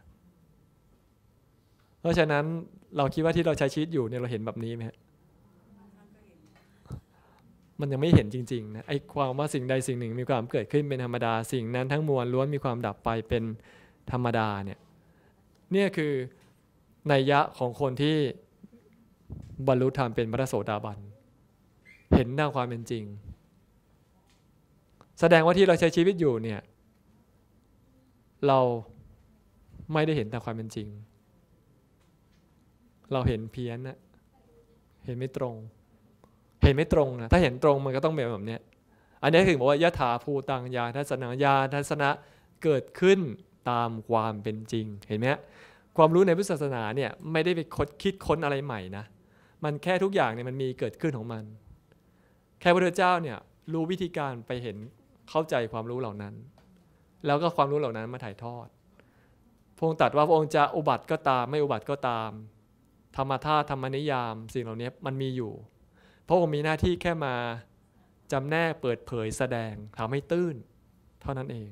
A: เพราะฉะนั้นเราคิดว่าที่เราใช้ชีวิตอยู่เนี่ยเราเห็นแบบนี้ไหมมันยังไม่เห็นจริงๆนะ ไอ้ความว่าสิ่งใดสิ่งหนึ่งมีความเกิดขึ้นเป็นธรรมดา สิ่งนั้นทั้งมวลล้วนมีความดับไปเป็นธรรมดา เนี่ย เนี่ยคือนยะของคนที่บรรลุธรรมเป็นพระโสดาบันเห็นหน้าความเป็นจริง แสดงว่าที่เราใช้ชีวิตอยู่เนี่ยเราไม่ได้เห็นแต่ความเป็นจริง เราเห็นเพี้ยนนะเห็นไม่ตรง เห็นไม่ตรงนะ ถ้าเห็นตรงมันก็ต้องเป็นแบบเนี้ยอันนี้คือบอกว่ายะถาภูตังยาทัศนังยาทัศนะเกิดขึ้นตามความเป็นจริง เห็นไหมความรู้ในพุทธศาสนาเนี่ยไม่ได้ไปคดคิดค้นอะไรใหม่นะ มันแค่ทุกอย่างเนี่ยมันมีเกิดขึ้นของมัน แค่พระเจ้าเนี่ยรู้วิธีการไปเห็นเข้าใจความรู้เหล่านั้นแล้วก็ความรู้เหล่านั้นมาถ่ายทอด พระองค์ตรัสว่าพระองค์จะอุบัติก็ตามไม่อุบัติก็ตาม ธรรมธาตุธรรมนิยาม สิ่งเหล่านี้มันมีอยู่พระองค์มีหน้าที่แค่มา จำแนกเปิดเผยแสดงทำให้ตื้นเท่านั้นเอง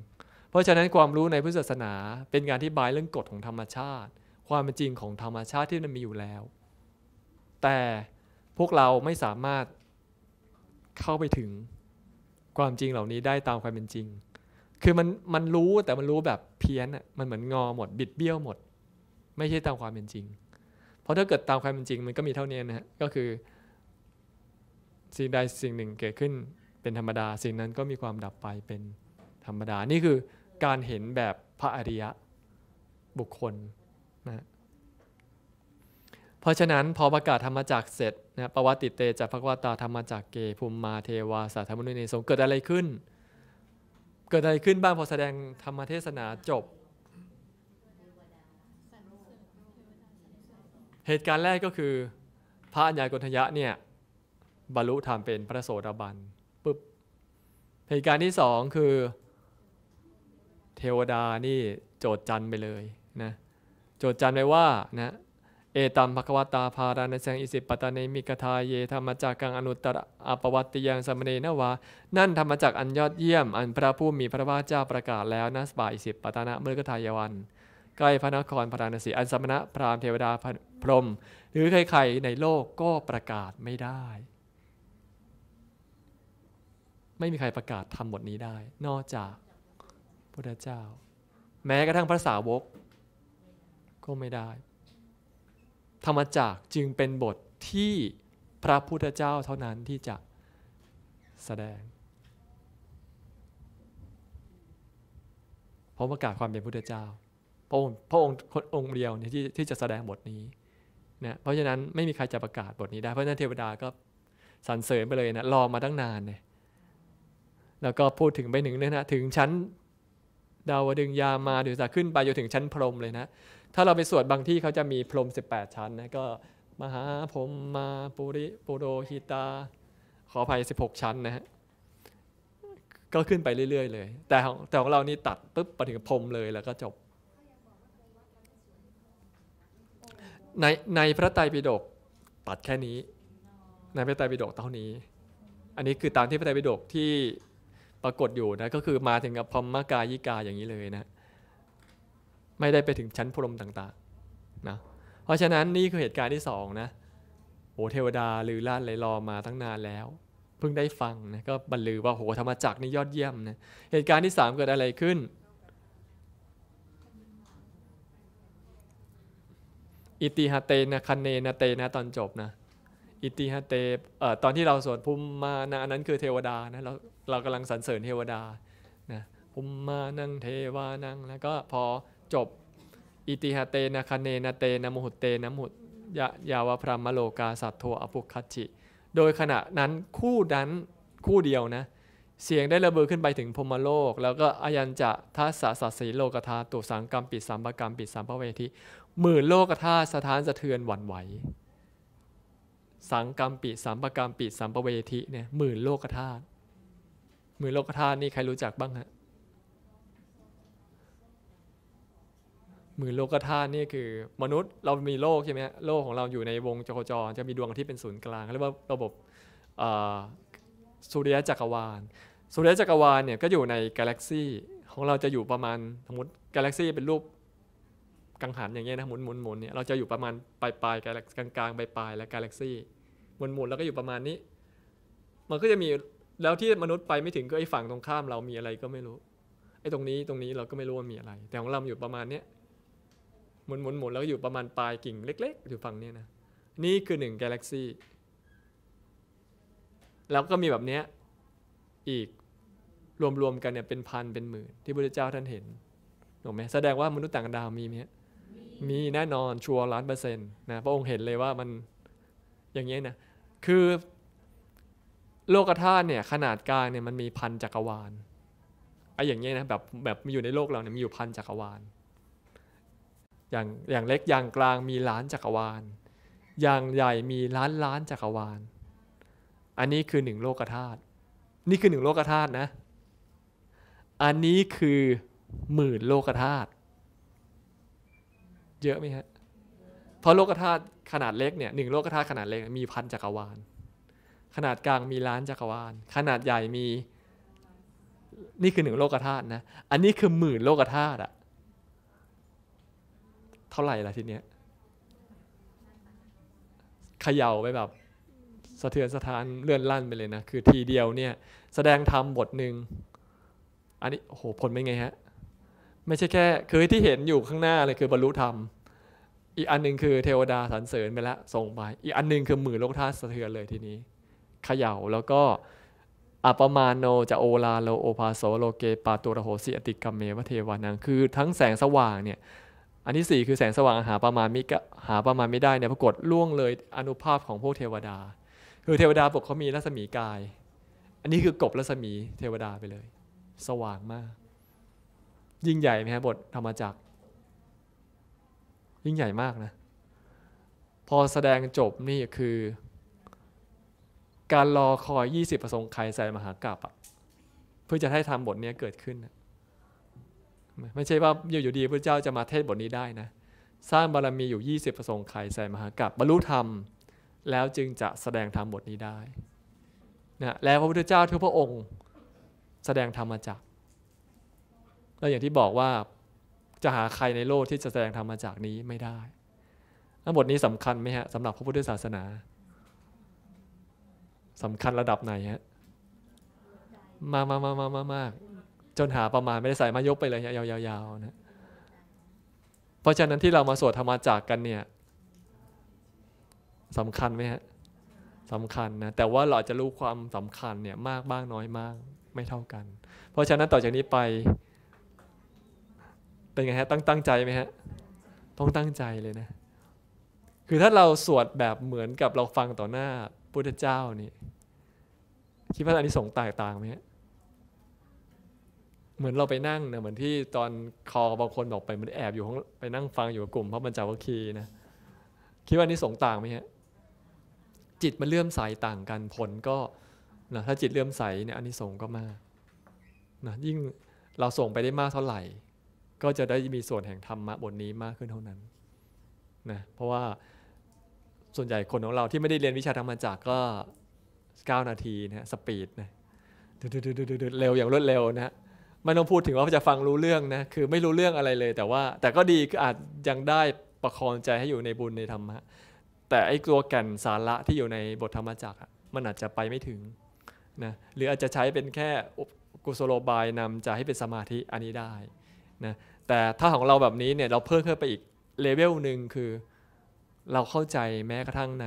A: เพราะฉะนั้นความรู้ในพุทธศาสนา เป็นการที่บายเรื่องกฎของธรรมชาติ ความเป็นจริงของธรรมชาติที่มันมีอยู่แล้ว แต่พวกเราไม่สามารถเข้าไปถึงความจริงเหล่านี้ได้ตามความเป็นจริงคือมันมันรู้แต่มันรู้แบบเพี้ยนอ่ะมันเหมือนงอหมด บิดเบี้ยวหมด ไม่ใช่ตามความเป็นจริง เพราะถ้าเกิดตามความเป็นจริงมันก็มีเท่านี้นะฮะก็คือสิ่งใดสิ่งหนึ่งเกิดขึ้นเป็นธรรมดา สิ่งนั้นก็มีความดับไปเป็นธรรมดานี่คือการเห็นแบบพระอริยะบุคคลนะเพราะฉะนั้นพอประกาศธรรมจักเสร็จนะปวัติเตจะพักวตาธรรมจักเกภูมิมาเทวาสาธรรมนุเนสงเกิดอะไรขึ้นเกิดอะไรขึ้นบ้างพอแสดงธรรมเทศนาจบ เหตุการณ์แรกก็คือ พระอัญญากณทยะเนี่ย บรรลุธรรมเป็นพระโสดาบันปุ๊บเหตุการณ์ที่สองคือเทวดานี่โจดจันไปเลยนะโจดจันไปว่านะเอตัมภควตาภาราณแสงอิสิปตาเนมิกทาเย ธรรมจักกังอนุตตรอปวัตติยังสมเนนวานั่น ธรรมจักอันยอดเยี่ยมอันพระผู้มีพระภาคเจ้าประกาศแล้วนะสบายอิสิปตานะเมื่อกทายวัน ใกล้พระนครพระราณสีอันสมณะพราหมณ์เทวดาพรหม หรือใคร ๆในโลกก็ประกาศไม่ได้ ไม่มีใครประกาศทำบทนี้ได้ นอกจากพระเจ้า แม้กระทั่งพระสาวก ก็ไม่ได้ธรรมจักจึงเป็นบทที่พระพุทธเจ้าเท่านั้นที่จะแสดง เพราะประกาศความเป็นพุทธเจ้า พระองค์พระองค์องค์เดียวที่ที่จะแสดงบทนี้นะ เพราะฉะนั้นไม่มีใครจะประกาศบทนี้ได้ เพราะฉะนั้นเทวดาก็สรรเสริญไปเลยนะรอมาตั้งนานเลย แล้วก็พูดถึงไปหนึ่งเลยนะถึงชั้นดาวดึงยามาเดี๋ยวจะขึ้นไปจนถึงชั้นพรมเลยนะถ้าเราไปสวดบางที่เขาจะมีพรม18 ชั้นนะก็มหาพรมมาปุริปุโรหิตาขออภัย 16 ชั้นนะฮะก็ขึ้นไปเรื่อย ๆ เลย แต่ของแต่ของเรานี่ตัดปุ๊บไปถึงพรมเลยแล้วก็จบ ในในพระไตรปิฎกตัดแค่นี้ในพระไตรปิฎกเท่านี้ อันนี้คือตามที่พระไตรปิฎกที่ปรากฏอยู่นะก็คือมาถึงกับพรมมากายิกาอย่างนี้เลยนะไม่ได้ไปถึงชั้นพรมต่างๆนะ เพราะฉะนั้นนี่คือเหตุการณ์ที่สองนะ โอเทวดาหรือลานไหลรอมาตั้งนานแล้ว เพิ่งได้ฟังนะก็บรรลือว่าโหธรรมจักรนี่ยอดเยี่ยมนะ เหตุการณ์ที่สามเกิดอะไรขึ้น อิติหะเตนะ คันเนนะเตนะ ตอนจบนะ อิติหะเตเอ่อตอนที่เราสวดพุมมานะอันนั้นคือเทวดานะเราเรากำลังสรรเสริญเทวดานะพุมมานังเทวานังแล้วก็พอจบอิติหเตนะคเนนะเตนะมุหุเตนะมุตยะยาวพรมโลกาสัตโทอภุคัตชิ โดยขณะนั้นคู่นั้นคู่เดียวนะ เสียงได้ระเบิดขึ้นไปถึงพมโลก แล้วก็อายันจะทัสสะสัสีโลกธาตุสังกรรมปิดสามปกรรมปิดสามพระเวทีหมื่นโลกธาตุสถานสะเทือนหวั่นไหวสังกรรมปิดสามปกรรมปิดสามพระเวทีเนี่ยหมื่นโลกธาตุหมื่นโลกธาตุนี่ใครรู้จักบ้างฮะหมื่นโลกธาตุนี่คือมนุษย์ เรามีโลกใช่ไหมโลกของเราอยู่ในวงจักรจรจะมีดวงที่เป็นศูนย์กลางเรียกว่าระบบสุริยะจักรวาลสุริยะจักรวาลเนี่ยก็อยู่ในกาแล็กซี่ของเราจะอยู่ประมาณ สมมติกาแล็กซี่เป็นรูปกังหัน อย่างเงี้ยนะหมุนหมุนหมุนเนี่ยเราจะอยู่ประมาณ ปลายปลายกลางกลางปลายปลายและกาแล็กซี่หมุนหมุนแล้วก็อยู่ประมาณนี้ มันก็จะมีแล้วที่มนุษย์ไปไม่ถึงก็ไอ้ฝั่งตรงข้ามเรามีอะไรก็ไม่รู้ไอ้ตรงนี้ตรงนี้เราก็ไม่รู้ว่ามีอะไร แต่ของเราอยู่ประมาณเนี้ยหมุนหมุนหมุนแล้วก็อยู่ประมาณปลายกิ่งเล็กๆ อยู่ฝั่งนี้นะ นี่คือหนึ่งกาแล็กซี่ แล้วก็มีแบบเนี้ย อีกรวมๆ กันเนี่ยเป็นพันเป็นหมื่น ที่พระเจ้าท่านเห็นถูกไหมแสดงว่ามนุษย์ต่างดาวมีไหมมีแน่นอนชัวร์ล้านเปอร์เซ็นต์นะพระองค์เห็นเลยว่ามันอย่างเงี้ยนะ คือโลกธาตุเนี่ย ขนาดกลางเนี่ยมันมีพันจักรวาลไอ้อย่างเงี้ยนะแบบแบบมีอยู่ในโลกเราเนี่ยมีอยู่พันจักรวาลอย่างอย่างเล็กอย่างกลางมีล้านจักรวาล อย่างใหญ่มีล้านล้านจักรวาล อันนี้คือหนึ่งโลกธาตุนี่คือหนึ่งโลกธาตุนะ อันนี้คือหมื่นโลกธาตุเยอะไหมฮะเพราะโลกธาตุขนาดเล็กเนี่ยหนึ่งโลกธาตุขนาดเล็กมีพันจักรวาลขนาดกลางมีล้านจักรวาล ขนาดใหญ่มีนี่คือหนึ่งโลกธาตุนะ อันนี้คือหมื่นโลกธาตุอะเท่าไหร่ล่ะทีเนี้ยเขย่าไปแบบ สะเทือนสถานเลื่อนลั่นไปเลยนะ คือทีเดียวเนี่ยแสดงธรรมบทหนึ่งอันนี้ โอ้โหผลไม่ไงฮะไม่ใช่แค่ คือที่เห็นอยู่ข้างหน้าเลยคือบรรลุธรรม อีกอันหนึ่งคือเทวดาสรรเสริญไปแล้ว ส่งไปอีกอันหนึ่งคือหมื่นโลกธาตุสะเทือนเลยทีนี้เขย่าแล้วก็อปมาโนจะโอลาโลโอภาโสโลเก ปาตุระโหสิอติกรรมเมวเทวานังคือทั้งแสงสว่างเนี่ยอันที่4คือแสงสว่างหาประมาณมิหาประมาณไม่ได้เนี่ยปรากฏล่วงเลยอนุภาพของพวกเทวดา คือเทวดาปกเขามีรัศมีกาย อันนี้คือกบรัศมีเทวดาไปเลย สว่างมาก ยิ่งใหญ่ไหมฮะบทธรรมจักยิ่งใหญ่มากนะ พอแสดงจบนี่คือ การรอคอย20ประสงค์ใครใส่มหากราบเพื่อจะให้ทำบทนี้เกิดขึ้นนะไม่ใช่ว่าอยู่ดีพระเจ้าจะมาเทศบทนี้ได้นะ สร้างบารรมีอยู่20ประสงค์ไขใส่มหากับบรรลุธรรม แล้วจึงจะแสดงธรรมบทนี้ได้นะแล้วพระพุทธเจ้าทุกพระองค์ แสดงธรรมมาจาก แล้วอย่างที่บอกว่าจะหาใครในโลกที่จะแสดงธรรมมาจากนี้ไม่ได้แล้วบทนี้สำคัญไหมฮะสำหรับพระพุทธศาสนา สำคัญระดับไหนฮะมาามาามากมากมากจนหาประมาณไม่ได้ใส่มายกไปเลยยาวๆๆนะ เพราะฉะนั้นที่เรามาสวดธรรมจักกันเนี่ยสำคัญไหมฮะสำคัญนะ แต่ว่าเราจะรู้ความสำคัญเนี่ยมากบ้างน้อยมากไม่เท่ากัน เพราะฉะนั้นต่อจากนี้ไป เป็นไงฮะต้งตั้งใจไหมฮะต้องตั้งใจเลยนะคือถ้าเราสวดแบบเหมือนกับเราฟังต่อหน้าพุทธเจ้านี่คิดว่าอันนี้สงแตกต่างไหมฮะเหมือนเราไปนั่งนะเหมือนที่ตอนคอบางคนบอกไปมันแอบอยู่ไปนั่งฟังอยู่กับกลุ่มเพราะมันจาวคีนะคิดว่านี่สงต่างไหมฮะจิตมันเลื่อมใสต่างกันผลก็นะถ้าจิตเลื่อมใสเนี่ยอันนี้สงก็มากนะยิ่งเราส่งไปได้มากเท่าไหร่ ก็จะได้มีส่วนแห่งธรรมะบทนี้มากขึ้นเท่านั้นนะเพราะว่าส่วนใหญ่คนของเราที่ไม่ได้เรียนวิชาธรรมจักก็9นาทีนะสปีดนะเร็วอย่างรวดเร็วนะไม่ต้องพูดถึงว่าจะฟังรู้เรื่องนะ คือไม่รู้เรื่องอะไรเลยแต่ว่า แต่ก็ดีคืออาจยังได้ประคองใจให้อยู่ในบุญในธรรมะ แต่ไอ้ตัวแก่นสาระที่อยู่ในบทธรรมจักรมันอาจจะไปไม่ถึงนะหรืออาจจะใช้เป็นแค่กุศโลบายนำใจให้เป็นสมาธิอันนี้ได้นะแต่ถ้าของเราแบบนี้เนี่ย เราเพิ่มขึ้นไปอีกเลเวลหนึ่งคือเราเข้าใจแม้กระทั่งใน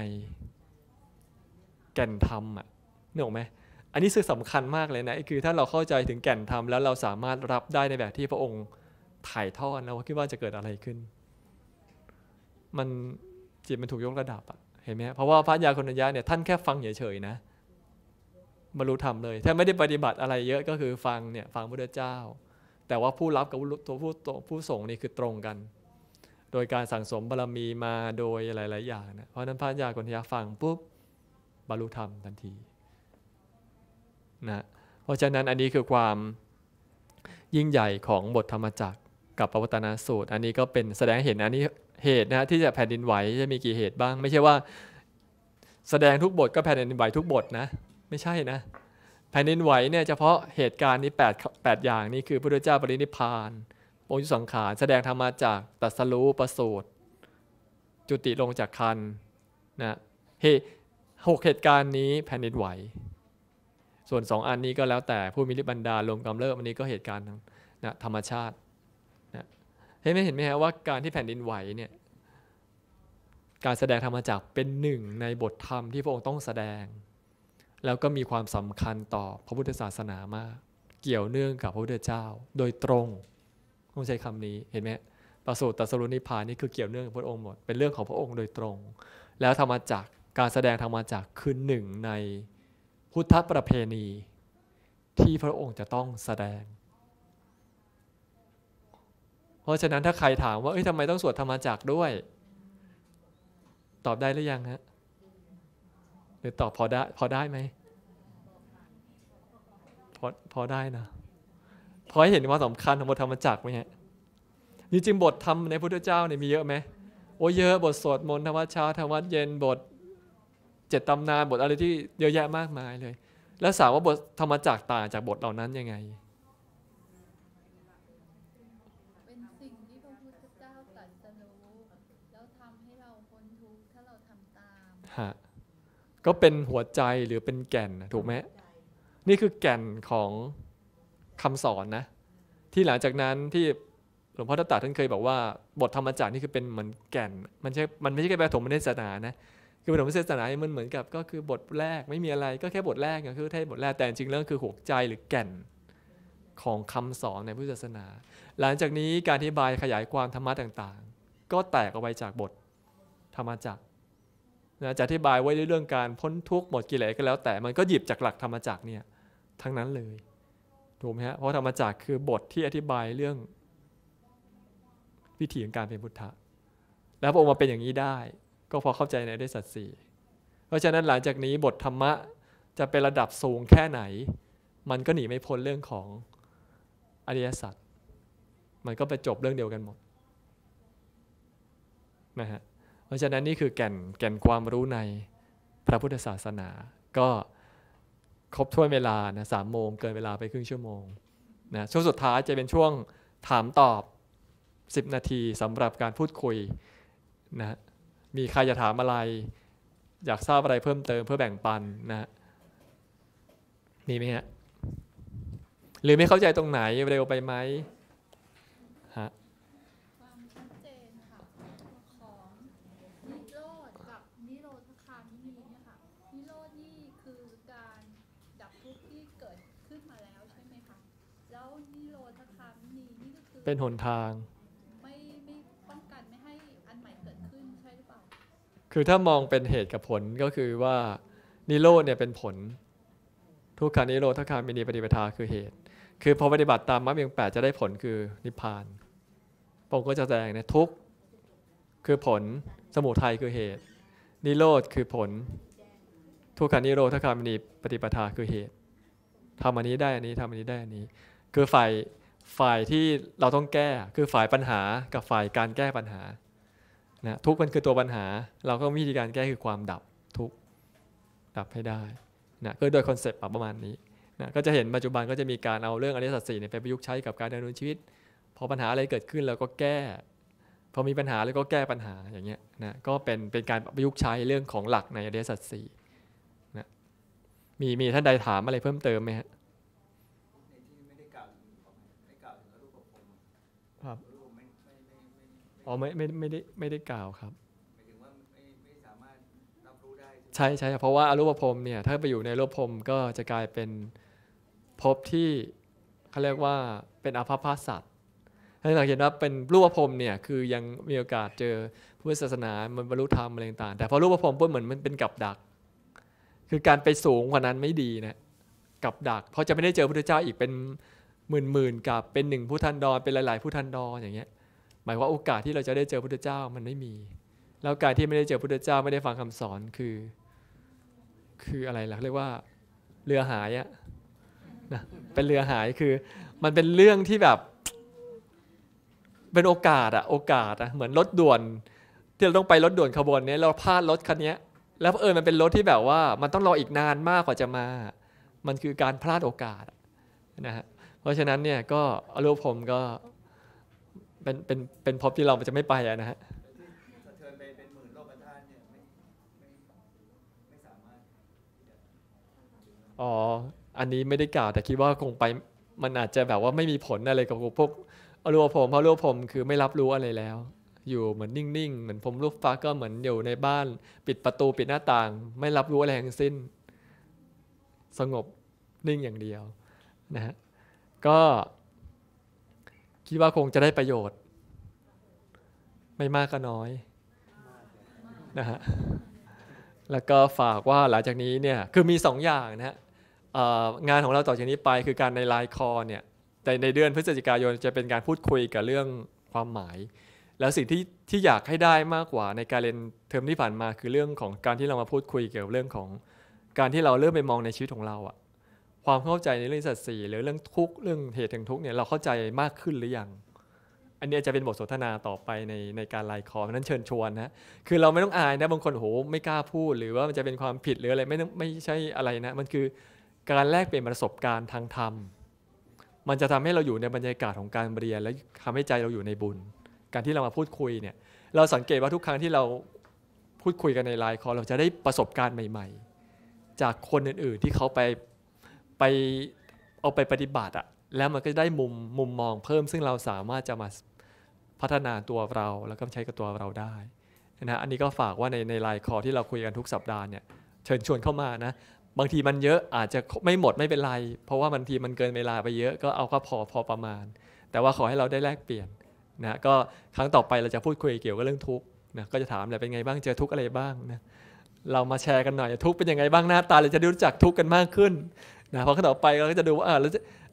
A: แก่นธรรมอ่ะนึกออกไหมอันนี้คือสำคัญมากเลยนะ คือถ้าเราเข้าใจถึงแก่นธรรมแล้วเราสามารถรับได้ในแบบที่พระองค์ถ่ายทอดนะว่าคิดว่าจะเกิดอะไรขึ้น มันจิตมันถูกยกระดับอะเห็นไหม เพราะว่าพระยาคนยะเนี่ย ท่านแค่ฟังเฉยๆนะ บรรลุธรรมเลย ถ้าไม่ได้ปฏิบัติอะไรเยอะก็คือฟังเนี่ย ฟังพระเจ้า แต่ว่าผู้รับกับตัวผู้ผู้ส่งนี่คือตรงกัน โดยการสั่งสมบารมีมาโดยหลาย ๆ อย่างนะเพราะนั้นพระยาคนยะฟังปุ๊บบรรลุธรรมทันทีนะเพราะฉะนั้นอันนี้คือความยิ่งใหญ่ของบทธรรมจักรกับปวัตนาสูตร อันนี้ก็เป็นแสดงเห็นอันนี้เหตุนะที่จะแผ่นดินไหวจะมีกี่เหตุบ้าง ไม่ใช่ว่าแสดงทุกบทก็แผ่นดินไหวทุกบทนะไม่ใช่นะ แผ่นดินไหวเนี่ยเฉพาะเหตุการณ์นี้8ดอย่างนี้คือพระพุทธเจ้าปรินิพานองค์ุสังขารแสดงธรรมาจากตัสรู้ประสูตร จุติลงจากคันนะเหตุหกเหตุการณ์นี้แผ่นดินไหวส่วน 2 อันนี้ก็แล้วแต่ผู้มีฤทธิ์บันดาลลมกำเริบอันนี้ก็เหตุการณ์ทางนะธรรมชาตินะเห็นไหมเห็นไหมฮะว่าการที่แผ่นดินไหวเนี่ยการแสดงธรรมจักเป็นหนึ่งในบทธรรมที่พระองค์ต้องแสดง แล้วก็มีความสำคัญต่อพระพุทธศาสนามากเกี่ยวเนื่องกับพระพุทธเจ้าโดยตรงต้องใช้คำนี้เห็นไหมประสูติตรัสรุนิพานนี่คือเกี่ยวเนื่องกับพระองค์หมดเป็นเรื่องของพระองค์โดยตรง แล้วธรรมจักการแสดงธรรมจักคือหนึ่งในพุทธประเพณี ที่พระองค์จะต้องแสดง เพราะฉะนั้นถ้าใครถามว่าเอ้ยทำไมต้องสวดธรรมจักด้วย ตอบได้หรือยังฮะหรือตอบพอได้พอได้ไหมพอพอได้นะพอาะเห็นว่าสสำคัญของบทธรรมจักไหมฮะจริงๆบทธรรมในพุทธเจ้าเนี่ยมีเยอะไหมโอ้เยอะบทสวดมนต์ธรรมเช้าธรรมเย็นบทเจ็ดตำนานบทอะไรที่เยอะแยะมากมายเลย แล้วสาวว่าบทธรรมจักต่างจากบทเหล่านั้นยังไงะก็เป็นหัวใจหรือเป็นแก่นถูกไหมนี่คือแก่นของคำสอนนะ ที่หลังจากนั้นที่หลวงพ่อตาตาท่านเคยบอกว่าบทธรรมจักรนี่คือเป็นเหมือนแก่น มันใช่ มันไม่ใช่แค่ปฐมเทศนานะคือพระธรรมเทศนามันเหมือนกับก็คือบทแรกไม่มีอะไร ก็แค่บทแรกคือเทศบทแรกแต่จริงแล้วคือหัวใจหรือแก่นของคำสอนในพุทธศาสนา หลังจากนี้การอธิบายขยายความธรรมะต่างๆ ก็แตกออกไปจากบทธรรมจักรนะจะอธิบายไว้เรื่องการพ้นทุกข์หมดกิเลสก็แล้วแต่มันก็หยิบจากหลักธรรมจักรเนี่ยทั้งนั้นเลยถูกไหมฮะเพราะธรรมจักรคือบทที่อธิบายเรื่องวิถีของการเป็นพุทธะแล้วพระองค์มาเป็นอย่างนี้ได้ก็พอเข้าใจในได้สัตว์สี่เพราะฉะนั้นหลังจากนี้บทธรรมะ จะเป็นระดับสูงแค่ไหน มันก็หนีไม่พ้นเรื่องของอริยสัจมันก็ไปจบเรื่องเดียวกันหมดนะฮะเพราะฉะนั้นนี่คือแก่นแก่นความรู้ในพระพุทธศาสนา ก็ครบถ้วนเวลานะสามโมง เกินเวลาไปครึ่งชั่วโมงนะช่วงสุดท้ายจะเป็นช่วงถามตอบ10นาทีสำหรับการพูดคุยนะมีใครจะถามอะไร อยากทราบอะไรเพิ่มเติมเพื่อแบ่งปันนะฮะมีไหมฮะหรือไม่เข้าใจตรงไหนเร็วไปไหมฮะความชัดเจนค่ะของนิโรธกับนิโรธคามีเนี่ยค่ะนิโรธนี่คือการดับทุกข์ที่เกิดขึ้นมาแล้วใช่ไหมคะแล้วนิโรธคามีนี่ก็คือเป็นหนทางคือถ้ามองเป็นเหตุกับผลก็คือว่านิโรธเนี่ยเป็นผล ทุกขานิโรธทุกขามินีปฏิปทาคือเหตุ คือพอปฏิบัติตามมรรคมีองแปดจะได้ผลคือนิพพานผมก็จะแสดงนะทุกคือผลสมุทัยคือเหตุ นิโรธคือผล ทุกขานิโรธทุกขามินีปฏิปทาคือเหตุทำอันนี้ได้อันนี้ทำอันนี้ได้อันนี้ คือฝ่ายฝ่ายที่เราต้องแก้คือฝ่ายปัญหากับฝ่ายการแก้ปัญหานะทุกมันคือตัวปัญหา เราก็วิธีการแก้คือความดับทุกดับให้ได้นะก็โดยคอนเซปต์ประมาณนี้นะก็จะเห็นปัจจุบันก็จะมีการเอาเรื่องอริยสัจสี่ไปประยุกต์ใช้กับการดำเนินชีวิต พอปัญหาอะไรเกิดขึ้นเราก็แก้พอมีปัญหาแล้วก็แก้ปัญหาอย่างเงี้ยนะก็เป็นเป็นการประยุกต์ใช้เรื่องของหลักในอริยสัจสี่นะมีมีท่านใดถามอะไรเพิ่มเติมไหมฮะอ๋อไม่ไม่ไม่ได้ไม่ได้กล่าวครับ ใช่ใช่เพราะว่าอรูปภพเนี่ยถ้าไปอยู่ในรูปภพก็จะกลายเป็นภพที่เขาเรียกว่าเป็นอภพาสัตว์ให้เราเห็นว่าเป็นรูปภพเนี่ยคือยังมีโอกาสเจอพุทธศาสนามันบรรลุธรรมอะไรต่างแต่พอรูปภพมปุ๊บเหมือนมันเป็นกับดักคือการไปสูงกว่านั้นไม่ดีนะกับดักเพราะจะไม่ได้เจอพระพุทธเจ้าอีกเป็นหมื่นหมื่นกับเป็นหนึ่งผู้ทันดอเป็นหลายๆผู้ทันดออย่างเงี้ยหมายว่าโอกาสที่เราจะได้เจอพุทธเจ้ามันไม่มีแล้วการที่ไม่ได้เจอพุทธเจ้าไม่ได้ฟังคำสอนคือ คืออะไรล่ะเรียกว่า เรือหายอะนะเป็นเรือหายคือ มันเป็นเรื่องที่แบบ เป็นโอกาสอะโอกาสอะเหมือนรถด่วนที่เราต้องไปรถด่วนขบวนนี้เราพลาดรถคันนี้แล้วเออมันเป็นรถที่แบบว่า มันต้องรออีกนานมากกว่าจะมา มันคือการพลาดโอกาสนะฮะเพราะฉะนั้นเนี่ยก็อารมณ์ผมก็เป็นเป็นเป็นพบที่เราจะไม่ไปะนะฮะอ๋อ อันนี้ไม่ได้กล่าวแต่คิดว่าคงไปมันอาจจะแบบว่าไม่มีผลอะไรกับพวกอรูปผมเพราะรูปผม คือไม่รับรู้อะไรแล้ว อยู่เหมือนนิ่งๆเหมือนผมลูกฟ้าก็เหมือนอยู่ในบ้าน ปิดประตูปิดหน้าต่าง ไม่รับรู้อะไรทั้งสิ้น สงบนิ่งอย่างเดียว นะฮะก็คิดว่าคงจะได้ประโยชน์ไม่มากก็น้อยนะฮะ แล้วก็ฝากว่าหลังจากนี้เนี่ยคือมี 2ออย่างนะฮะงานของเราต่อจากนี้ไปคือการในไลน์คอเนี่ยแต่ในเดือนพฤศจิกายนจะเป็นการพูดคุยกับเรื่องความหมาย แล้วสิ่งที่ที่อยากให้ได้มากกว่าในการเรียนเทอมที่ผ่านมาคือเรื่องของการที่เรามาพูดคุยเกี่ยวกับเรื่องของการที่เราเริ่มไปมองในชีวิตของเราอะความเข้าใจในเรื่องสัตว์สี่หรือเรื่องทุกข์เรื่องเหตุแห่งทุกข์เนี่ยเราเข้าใจมากขึ้นหรือยังอันนี้จะเป็นบทสนทนาต่อไปในในการไลค์คอร์นั้นเชิญชวนนะคือเราไม่ต้องอายนะบางคนโหไม่กล้าพูดหรือว่ามันจะเป็นความผิดหรืออะไรไม่ต้องไม่ใช่อะไรนะ มันคือการแลกเปลี่ยนประสบการณ์ทางธรรมมันจะทำให้เราอยู่ในบรรยากาศของการเรียนและทำให้ใจเราอยู่ในบุญ การที่เรามาพูดคุยเนี่ยเราสังเกตว่าทุกครั้งที่เราพูดคุยกันในไลน์คอร์เราจะได้ประสบการณ์ใหม่ ๆ จากคนอื่นๆที่เขาไปไปเอาไปปฏิบัติอะแล้วมันก็จะได้มุมมุมมองเพิ่ม ซึ่งเราสามารถจะมาพัฒนาตัวเรา แล้วก็ใช้กับตัวเราได้นะอันนี้ก็ฝากว่าในในไลน์คอที่เราคุยกันทุกสัปดาห์เนี่ย เชิญชวนเข้ามานะ บางทีมันเยอะอาจจะไม่หมดไม่เป็นไร เพราะว่าบางทีมันเกินเวลาไปเยอะ ก็เอาก็พอพอประมาณ แต่ว่าขอให้เราได้แลกเปลี่ยนนะก็ครั้งต่อไปเราจะพูดคุยเกี่ยวกับเรื่องทุกข์นะก็จะถามอะไรเป็นไงบ้างเจอทุกข์อะไรบ้างนะ เรามาแชร์กันหน่อยทุกข์เป็นยังไงบ้างหน้าตาเราจะได้รู้จักทุกข์กันมากขึ้นนะพอขั้นต่อไปเราก็จะดูว่า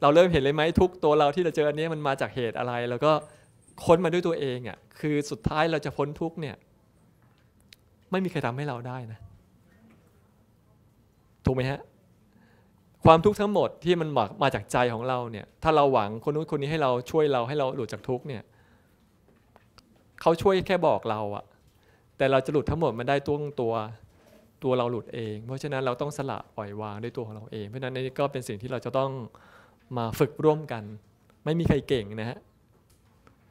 A: เราเริ่มเห็นเลยไหมทุกตัวเราที่เราเจออันนี้มันมาจากเหตุอะไร แล้วก็ค้นมาด้วยตัวเองอะ่ะคือสุดท้ายเราจะพ้นทุกเนี่ย ไม่มีใครทำให้เราได้นะ ถูกไหมฮะความทุกข์ทั้งหมดที่มันมามาจากใจของเราเนี่ย ถ้าเราหวังคนนู้นคนนี้ให้เราช่วยเราให้เราหลุดจากทุกเนี่ยเขาช่วยแค่บอกเราอะแต่เราจะหลุดทั้งหมดมันได้ตัวตัวตัวเราหลุดเอง เพราะฉะนั้น เราต้องสละปล่อยวางด้วยตัวของเราเอง เพราะฉะนั้นนี่ก็เป็นสิ่งที่เราจะต้องมาฝึกร่วมกัน ไม่มีใครเก่งนะฮะ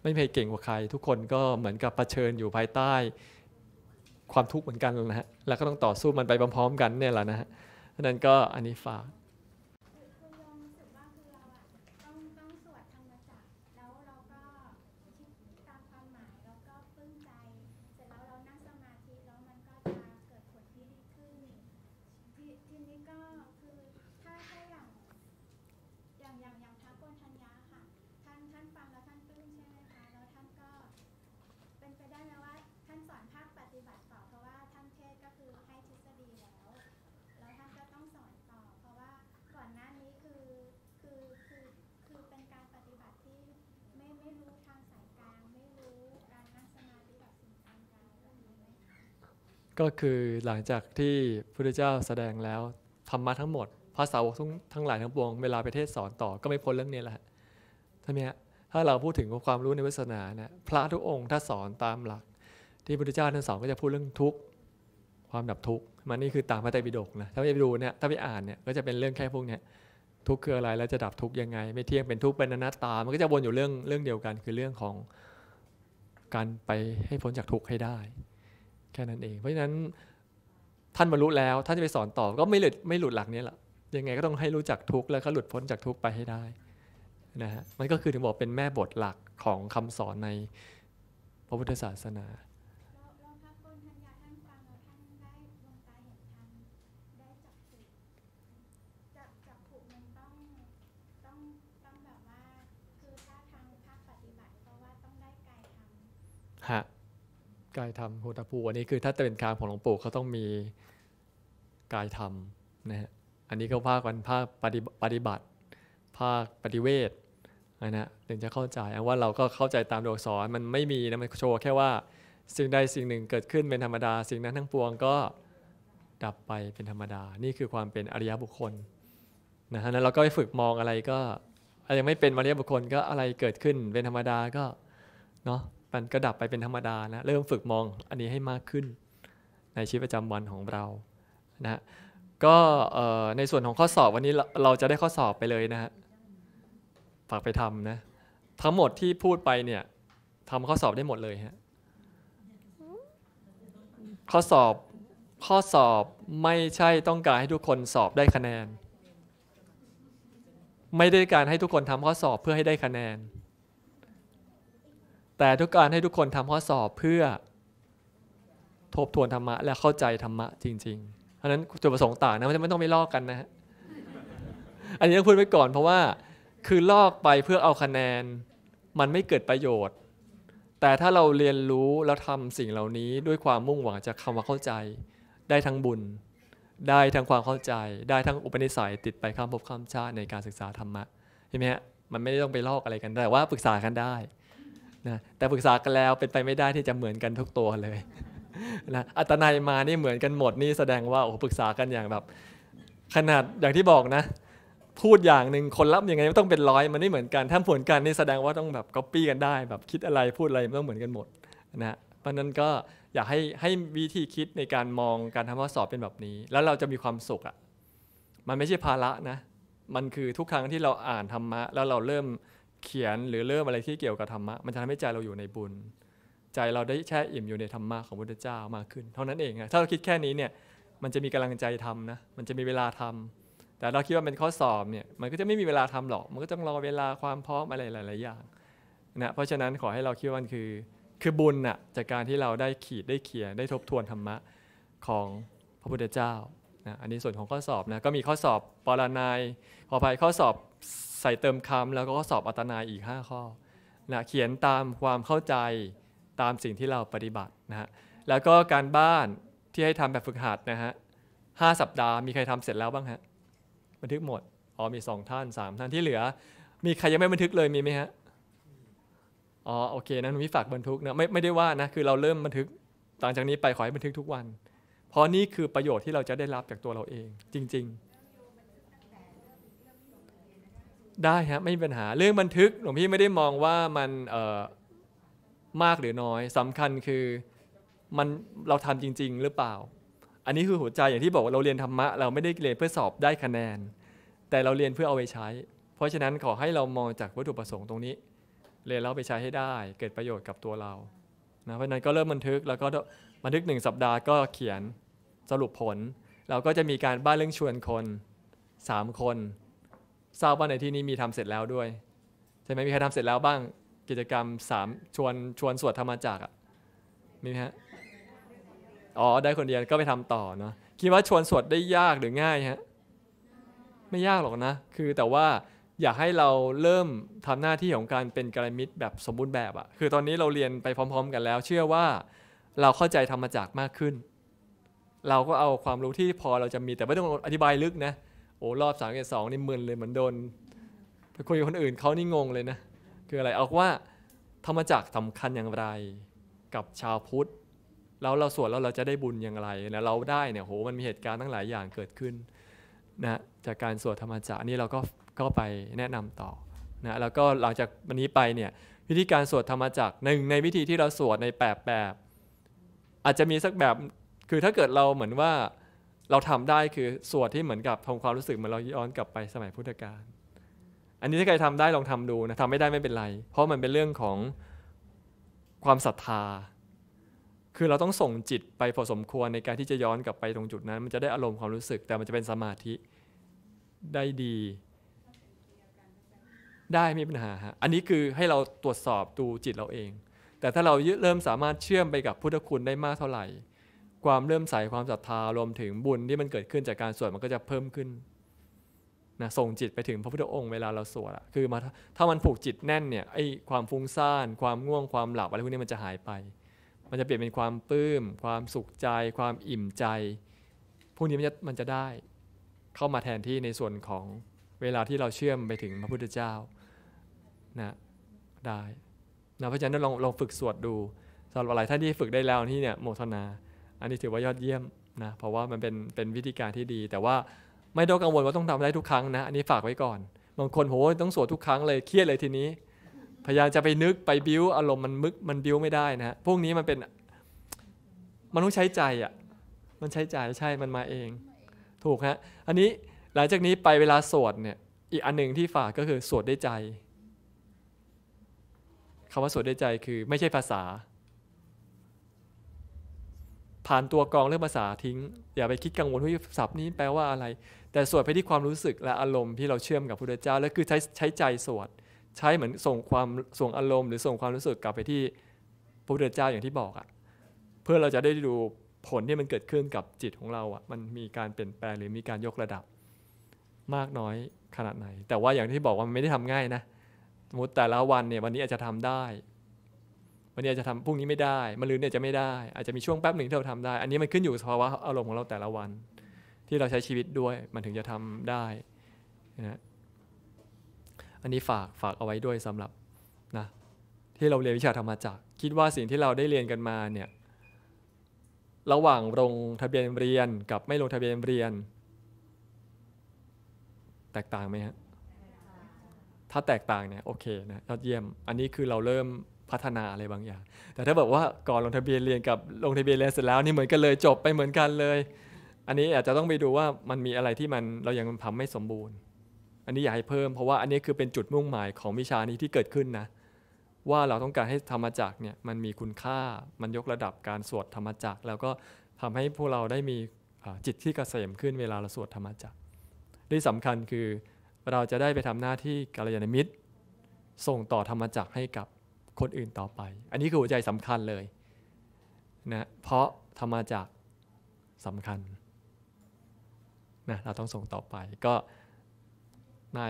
A: ไม่มีใครเก่งกว่าใคร ทุกคนก็เหมือนกับเผชิญอยู่ภายใต้ ความทุกข์เหมือนกันนะฮะ แล้วก็ต้องต่อสู้มันไปพร้อม ๆ กันเนี่ยแหละนะฮะฉะนั้นก็อันนี้ฝากก็คือหลังจากที่พระพุทธเจ้าแสดงแล้วธรรมะทั้งหมดภาษาวกทั้งหลายทั้งปวงเวลาไปเทศสอนต่อก็ไม่พ้นเรื่องนี้แหละท่านเนี้ยถ้าเราพูดถึงความรู้ในวิสนาเนี่ยพระทุกองค์ถ้าสอนตามหลัก ที่พระพุทธเจ้าท่านสอนก็จะพูดเรื่องทุกข์ความดับทุกข์มันนี่คือตามพระไตรปิฎกนะถ้าไปดูเนี่ยถ้าไปอ่านเนี่ยก็จะเป็นเรื่องแค่พวกเนี้ยทุกข์คืออะไรแล้วจะดับทุกข์ยังไง ไม่เที่ยงเป็นทุกข์เป็นอนัตตา มันก็จะวนอยู่เรื่องเรื่องเดียวกัน คือเรื่องของการไปให้พ้นจากทุกข์ให้ได้แค่นั้นเอง เพราะฉะนั้นท่านบรรลุแล้วท่านจะไปสอนต่อก็ไม่หลุดไม่หลุดหลักนี้แหละยังไงก็ต้องให้รู้จักทุกแล้วก็หลุดพ้นจากทุกไปให้ได้นะฮะ มันก็คือถึงบอกเป็นแม่บทหลักของคำสอนในพระพุทธศาสนาฮะกายธรรมโหตภู อันนี้คือ ถ้าเป็นคามของหลวงปู่เขาต้องมี กายธรรมนะฮะอันนี้ก็ภาควันภาคปฏิปฏิบัติภาคปฏิเวทนะถึงจะเข้าใจอว่าเราก็เข้าใจตามดัวอนมันไม่มีนะมันโชว์แค่ว่า สิ่งใด สิ่งหนึ่งเกิดขึ้นเป็นธรรมดา สิ่งนั้นทั้งปวงก็ดับไปเป็นธรรมดานี่คือความเป็นอริยบุคคลนะฮะนั้นเราก็ไปฝึกมองอะไรก็ยังไม่เป็นอริยบุคคลก็อะไรเกิดขึ้นเป็นธรรมดาก็เนาะมันก็ดับไปเป็นธรรมดานะ เริ่มฝึกมองอันนี้ให้มากขึ้นในชีวิตประจำวันของเรานะก็ในส่วนของข้อสอบวันนี้เราจะได้ข้อสอบไปเลยนะฮะ ฝากไปทำนะ ทั้งหมดที่พูดไปเนี่ยทำข้อสอบได้หมดเลยฮะ ข้อสอบข้อสอบไม่ใช่ต้องการให้ทุกคนสอบได้คะแนน ไม่ได้การให้ทุกคนทำข้อสอบเพื่อให้ได้คะแนนแต่ทุกการให้ทุกคนทำข้อสอบเพื่อทบทวนธรรมะและเข้าใจธรรมะจริง ๆ เพราะนั้นจุดประสงค์ต่างนะไม่ต้องไปลอกกันนะฮะอันนี้ต้องพูดไว้ก่อน เพราะว่า คือลอกไปเพื่อเอาคะแนน มันไม่เกิดประโยชน์ แต่ถ้าเราเรียนรู้แล้วทำสิ่งเหล่านี้ด้วยความมุ่งหวังจะคำว่าเข้าใจ ได้ทั้งบุญ ได้ทั้งความเข้าใจ ได้ทั้งอุปนิสัยติดไปข้ามภพข้ามชาติในการศึกษาธรรมะเห็นไหมฮะมันไม่ได้ต้องไปลอกอะไรกันแต่ว่าปรึกษากันได้นะแต่ปรึกษากันแล้วเป็นไปไม่ได้ที่จะเหมือนกันทุกตัวเลยนะอัตนายมานี่เหมือนกันหมดนี่แสดงว่าโอ้ปรึกษากันอย่างแบบ ขนาดอย่างที่บอกนะ พูดอย่างหนึ่งคนรับยังไงต้องเป็นร้อยมันไม่เหมือนกัน ถ้าผลกันนี่แสดงว่าต้องแบบก๊อปปี้กันได้แบบคิดอะไรพูดอะไรมันต้องเหมือนกันหมดนะเพราะนั้นก็อยากให้ให้วิธีคิดในการมองการทำข้อสอบเป็นแบบนี้ แล้วเราจะมีความสุขอะ่ะมันไม่ใช่ภาระนะมันคือทุกครั้งที่เราอ่านธรรมะแล้วเราเริ่มเขียนหรือเริ่มอะไรที่เกี่ยวกับธรรมะมันจะทำให้ใจเราอยู่ในบุญ ใจเราได้แช่อิ่มอยู่ในธรรมะของพระพุทธเจ้ามากขึ้นเท่านั้นเองนะถ้าเราคิดแค่นี้เนี่ยมันจะมีกำลังใจทำนะมันจะมีเวลาทำ แต่เราคิดว่าเป็นข้อสอบเนี่ยมันก็จะไม่มีเวลาทำหรอกมันก็ต้องรอเวลาความพร้อมอะไรหลาย ๆ อย่างนะเพราะฉะนั้นขอให้เราคิดว่าคือคือบุญอะจากการที่เราได้ขีดได้เขียนได้ทบทวนธรรมะของพระพุทธเจ้านะอันนี้ส่วนของข้อสอบนะก็มีข้อสอบปรนายขออภัยข้อสอบใส่เติมคำแล้วก็สอบอัตนายอีก 5 ข้อนะเขียนตามความเข้าใจตามสิ่งที่เราปฏิบัตินะฮะ แล้วก็การบ้านที่ให้ทำแบบฝึกหัดนะฮะห้าสัปดาห์มีใครทำเสร็จแล้วบ้างฮะบันทึกหมด อ๋อ มีสองท่านสามท่านที่เหลือ มีใครยังไม่บันทึกเลยมีไหมฮะ อ๋อ โอเคนะนุ้ยฝากบันทึกนะ ไม่ไม่ได้ว่านะคือเราเริ่มบันทึกต่างจากนี้ไปขอให้บันทึกทุกวัน เพราะนี่คือประโยชน์ที่เราจะได้รับจากตัวเราเอง จริง ๆได้ครับไม่มีปัญหาเรื่องบันทึกหลวงพี่ไม่ได้มองว่ามันมากหรือน้อยสำคัญคือมันเราทำจริง ๆ หรือเปล่า อันนี้คือหัวใจอย่างที่บอกว่าเราเรียนธรรมะเราไม่ได้เรียนเพื่อสอบได้คะแนน แต่เราเรียนเพื่อเอาไปใช้ เพราะฉะนั้นขอให้เรามองจากวัตถุประสงค์ตรงนี้ เรียนแล้วไปใช้ให้ได้เกิดประโยชน์กับตัวเรานะเพราะนั้นก็เริ่มบันทึกแล้วก็บันทึกหนึ่งสัปดาห์ก็เขียนสรุปผลเราก็จะมีการบ้านเรื่องชวนคน3คนทราบว่าในที่นี้มีทำเสร็จแล้วด้วย ใช่ไหมมีใครทำเสร็จแล้วบ้างกิจกรรมสามชวนชวนสวดธรรมจักอ่ะมีไหมฮะอ๋อได้คนเดียวก็ไปทำต่อเนาะคิดว่าชวนสวดได้ยากหรือง่ายฮะ ไม่ยากหรอกนะ คือแต่ว่าอยากให้เราเริ่มทำหน้าที่ของการเป็นกรมิตรแบบสมบูรณ์แบบอะคือตอนนี้เราเรียนไปพร้อมๆกันแล้ว เชื่อว่าเราเข้าใจธรรมจักมากขึ้น เราก็เอาความรู้ที่พอเราจะมีแต่ไม่ต้องอธิบายลึกนะโอ้รอบสามเกสองนี่มึนเลยเหมือนโดนไปคุยกับคนอื่นเขานี่งงเลยนะ คืออะไรเอาว่าธรรมจักสำคัญอย่างไรกับชาวพุทธ แล้วเราสวดแล้วเราจะได้บุญอย่างไรนะเราได้เนี่ยโหมันมีเหตุการณ์ตั้งหลายอย่างเกิดขึ้นนะจากการสวดธรรมจักนี่เราก็ก็ไปแนะนำต่อนะแล้วก็หลังจากวันนี้ไปเนี่ยวิธีการสวดธรรมจักหนึ่งในวิธีที่เราสวดในแปบแบบอาจจะมีสักแบบคือถ้าเกิดเราเหมือนว่าเราทำได้คือ สวดที่เหมือนกับทำความรู้สึกเหมือนเราย้อนกลับไปสมัยพุทธกาล อันนี้ถ้าใครทำได้ลองทำดูนะทำไม่ได้ไม่เป็นไร เพราะมันเป็นเรื่องของความศรัทธา คือเราต้องส่งจิตไปพอสมควรในการที่จะย้อนกลับไปตรงจุดนั้น มันจะได้อารมณ์ความรู้สึก แต่มันจะเป็นสมาธิได้ดีได้ ไม่มีปัญหาฮะอันนี้คือให้เราตรวจสอบดูจิตเราเอง แต่ถ้าเราเริ่มสามารถเชื่อมไปกับพุทธคุณได้มากเท่าไหร่ความเริ่มใสความศรัทธารวมถึงบุญที่มันเกิดขึ้นจากการสวดมันก็จะเพิ่มขึ้นนะส่งจิตไปถึงพระพุทธองค์ เวลาเราสวดอะคือมาถ้ามันผูกจิตแน่นเนี่ยไอ้ความฟุ้งซ่านความง่วงความหลับอะไรพวกนี้มันจะหายไป มันจะเปลี่ยนเป็นความปลื้มความสุขใจความอิ่มใจพวกนี้มันจะมันจะได้เข้ามาแทนที่ในส่วนของเวลาที่เราเชื่อมไปถึงพระพุทธเจ้านะได้นะเพราะฉะนั้นลองลองฝึกสวดดูสำหรับอะไรท่านที่ฝึกได้แล้วที่เนี่ยโมทนาอันนี้ถือว่ายอดเยี่ยมนะเพราะว่ามันเป็นเป็นวิธีการที่ดี แต่ว่าไม่ต้องกังวลว่าต้องทำได้ทุกครั้งนะอันนี้ฝากไว้ก่อนบางคนโหต้องสวดทุกครั้ง เลยเครียดเลยทีนี้ พยายามจะไปนึกไปบิ้วอารมณ์มันมึกมันบิ้วไม่ได้นะพวกนี้มันเป็นมันต้องใช้ใจอ่ะ มันใช้ใจใช่มันมาเอง ถูกฮะอันนี้หลังจากนี้ไปเวลาสวดเนี่ยอีกอันหนึ่งที่ฝากก็คือสวดได้ใจคำว่าสวดได้ใจคือ ไม่ใช่ภาษาผ่านตัวกรองเรื่องภาษาทิ้งอย่าไปคิดกังวลว่าศัพท์นี้แปลว่าอะไร แต่สวดไปที่ความรู้สึกและอารมณ์ที่เราเชื่อมกับพระพุทธเจ้าแล้วคือใช้ใช้ใจสวดใช้เหมือนส่งความส่งอารมณ์หรือส่งความรู้สึกกลับไปที่พระพุทธเจ้าอย่างที่บอกอะ่ะเพื่อเราจะได้ดูผลที่มันเกิดขึ้นกับจิตของเราอะ่ะมันมีการเปลี่ยนแปลงหรือมีการยกระดับ มากน้อยขนาดไหน แต่ว่าอย่างที่บอกว่ามันไม่ได้ทำง่ายนะสมมติแต่ละวันเนี่ยวันนี้อาจจะทำได้วันนี้จะทำพรุ่งนี้ไม่ได้มันลืนเนี่ยจะไม่ได้ อาจจะมีช่วงแป๊บหนึ่งที่เราทำได้ อันนี้มันขึ้นอยู่กับภาวะอารมณ์ของเราแต่ละวัน ที่เราใช้ชีวิตด้วย มันถึงจะทำได้นะอันนี้ฝากฝากเอาไว้ด้วยสำหรับนะที่เราเรียนวิชาธรรมจักคิดว่าสิ่งที่เราได้เรียนกันมาเนี่ยระหว่างลงทะเบียนเรียนกับไม่ลงทะเบียนเรียนแตกต่างไหมฮะถ้าแตกต่างเนี่ยโอเคนะยอดเยี่ยม อันนี้คือเราเริ่มพัฒนาอะไรบางอย่างแต่ถ้าบอกว่าก่อนลงทะเบียนเรียนกับลงทะเบียนเรียนเสร็จแล้วนี่เหมือนกันเลยจบไปเหมือนกันเลย อันนี้อาจจะต้องไปดูว่ามันมีอะไรที่มันเรายังทำไม่สมบูรณ์ อันนี้อยากให้เพิ่มเพราะว่าอันนี้คือเป็นจุดมุ่งหมายของวิชานี้ที่เกิดขึ้นนะว่าเราต้องการให้ธรรมจักเนี่ยมันมีคุณค่ามันยกระดับการสวดธรรมจักแล้วก็ทำให้พวกเราได้มีจิตที่กเกษมขึ้น เวลาเราสวดธรรมจักที่สำคัญคือเราจะได้ไปทำหน้าที่กัลยาณมิตร ส่งต่อธรรมจักให้กับคนอื่นต่อไป อันนี้คือหัวใจสำคัญเลยนะ เพราะธรรมาจากสำคัญนะ เราต้องส่งต่อไป ก็ใน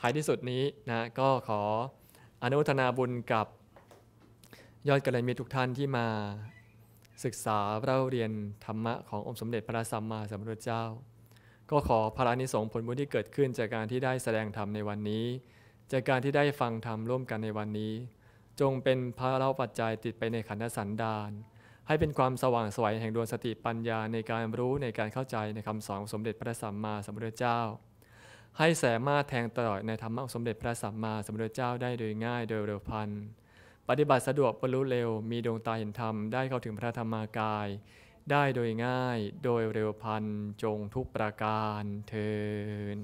A: ท้ายที่สุดนี้นะ ก็ขออนุทนาบุญกับยอดกัลยาณมีทุกท่านที่มาศึกษาเราเรียนธรรมะขององค์สมเด็จพระสัมมาสัมพุทธเจ้า ก็ขอพระนิสงผลบุญที่เกิดขึ้น จากการที่ได้แสดงธรรมในวันนี้ จากการที่ได้ฟังธรรมร่วมกันในวันนี้จงเป็นพระเราปัจจัยติดไปในขันธสันดาน ให้เป็นความสว่างสวยแห่งดวงสติปัญญาในการรู้ในการเข้าใจในคำสอนสมเด็จพระสัมมาสัมพุทธเจ้า ให้สามารถแทงตลอดในธรรมะสมเด็จพระสัมมาสัมพุทธเจ้าได้โดยง่ายโดยเร็วพันปฏิบัติสะดวกบรรลุเร็ว มีดวงตาเห็นธรรมได้เข้าถึงพระธรรมากาย ได้โดยง่ายโดยเร็วพันจงทุกประการเทิน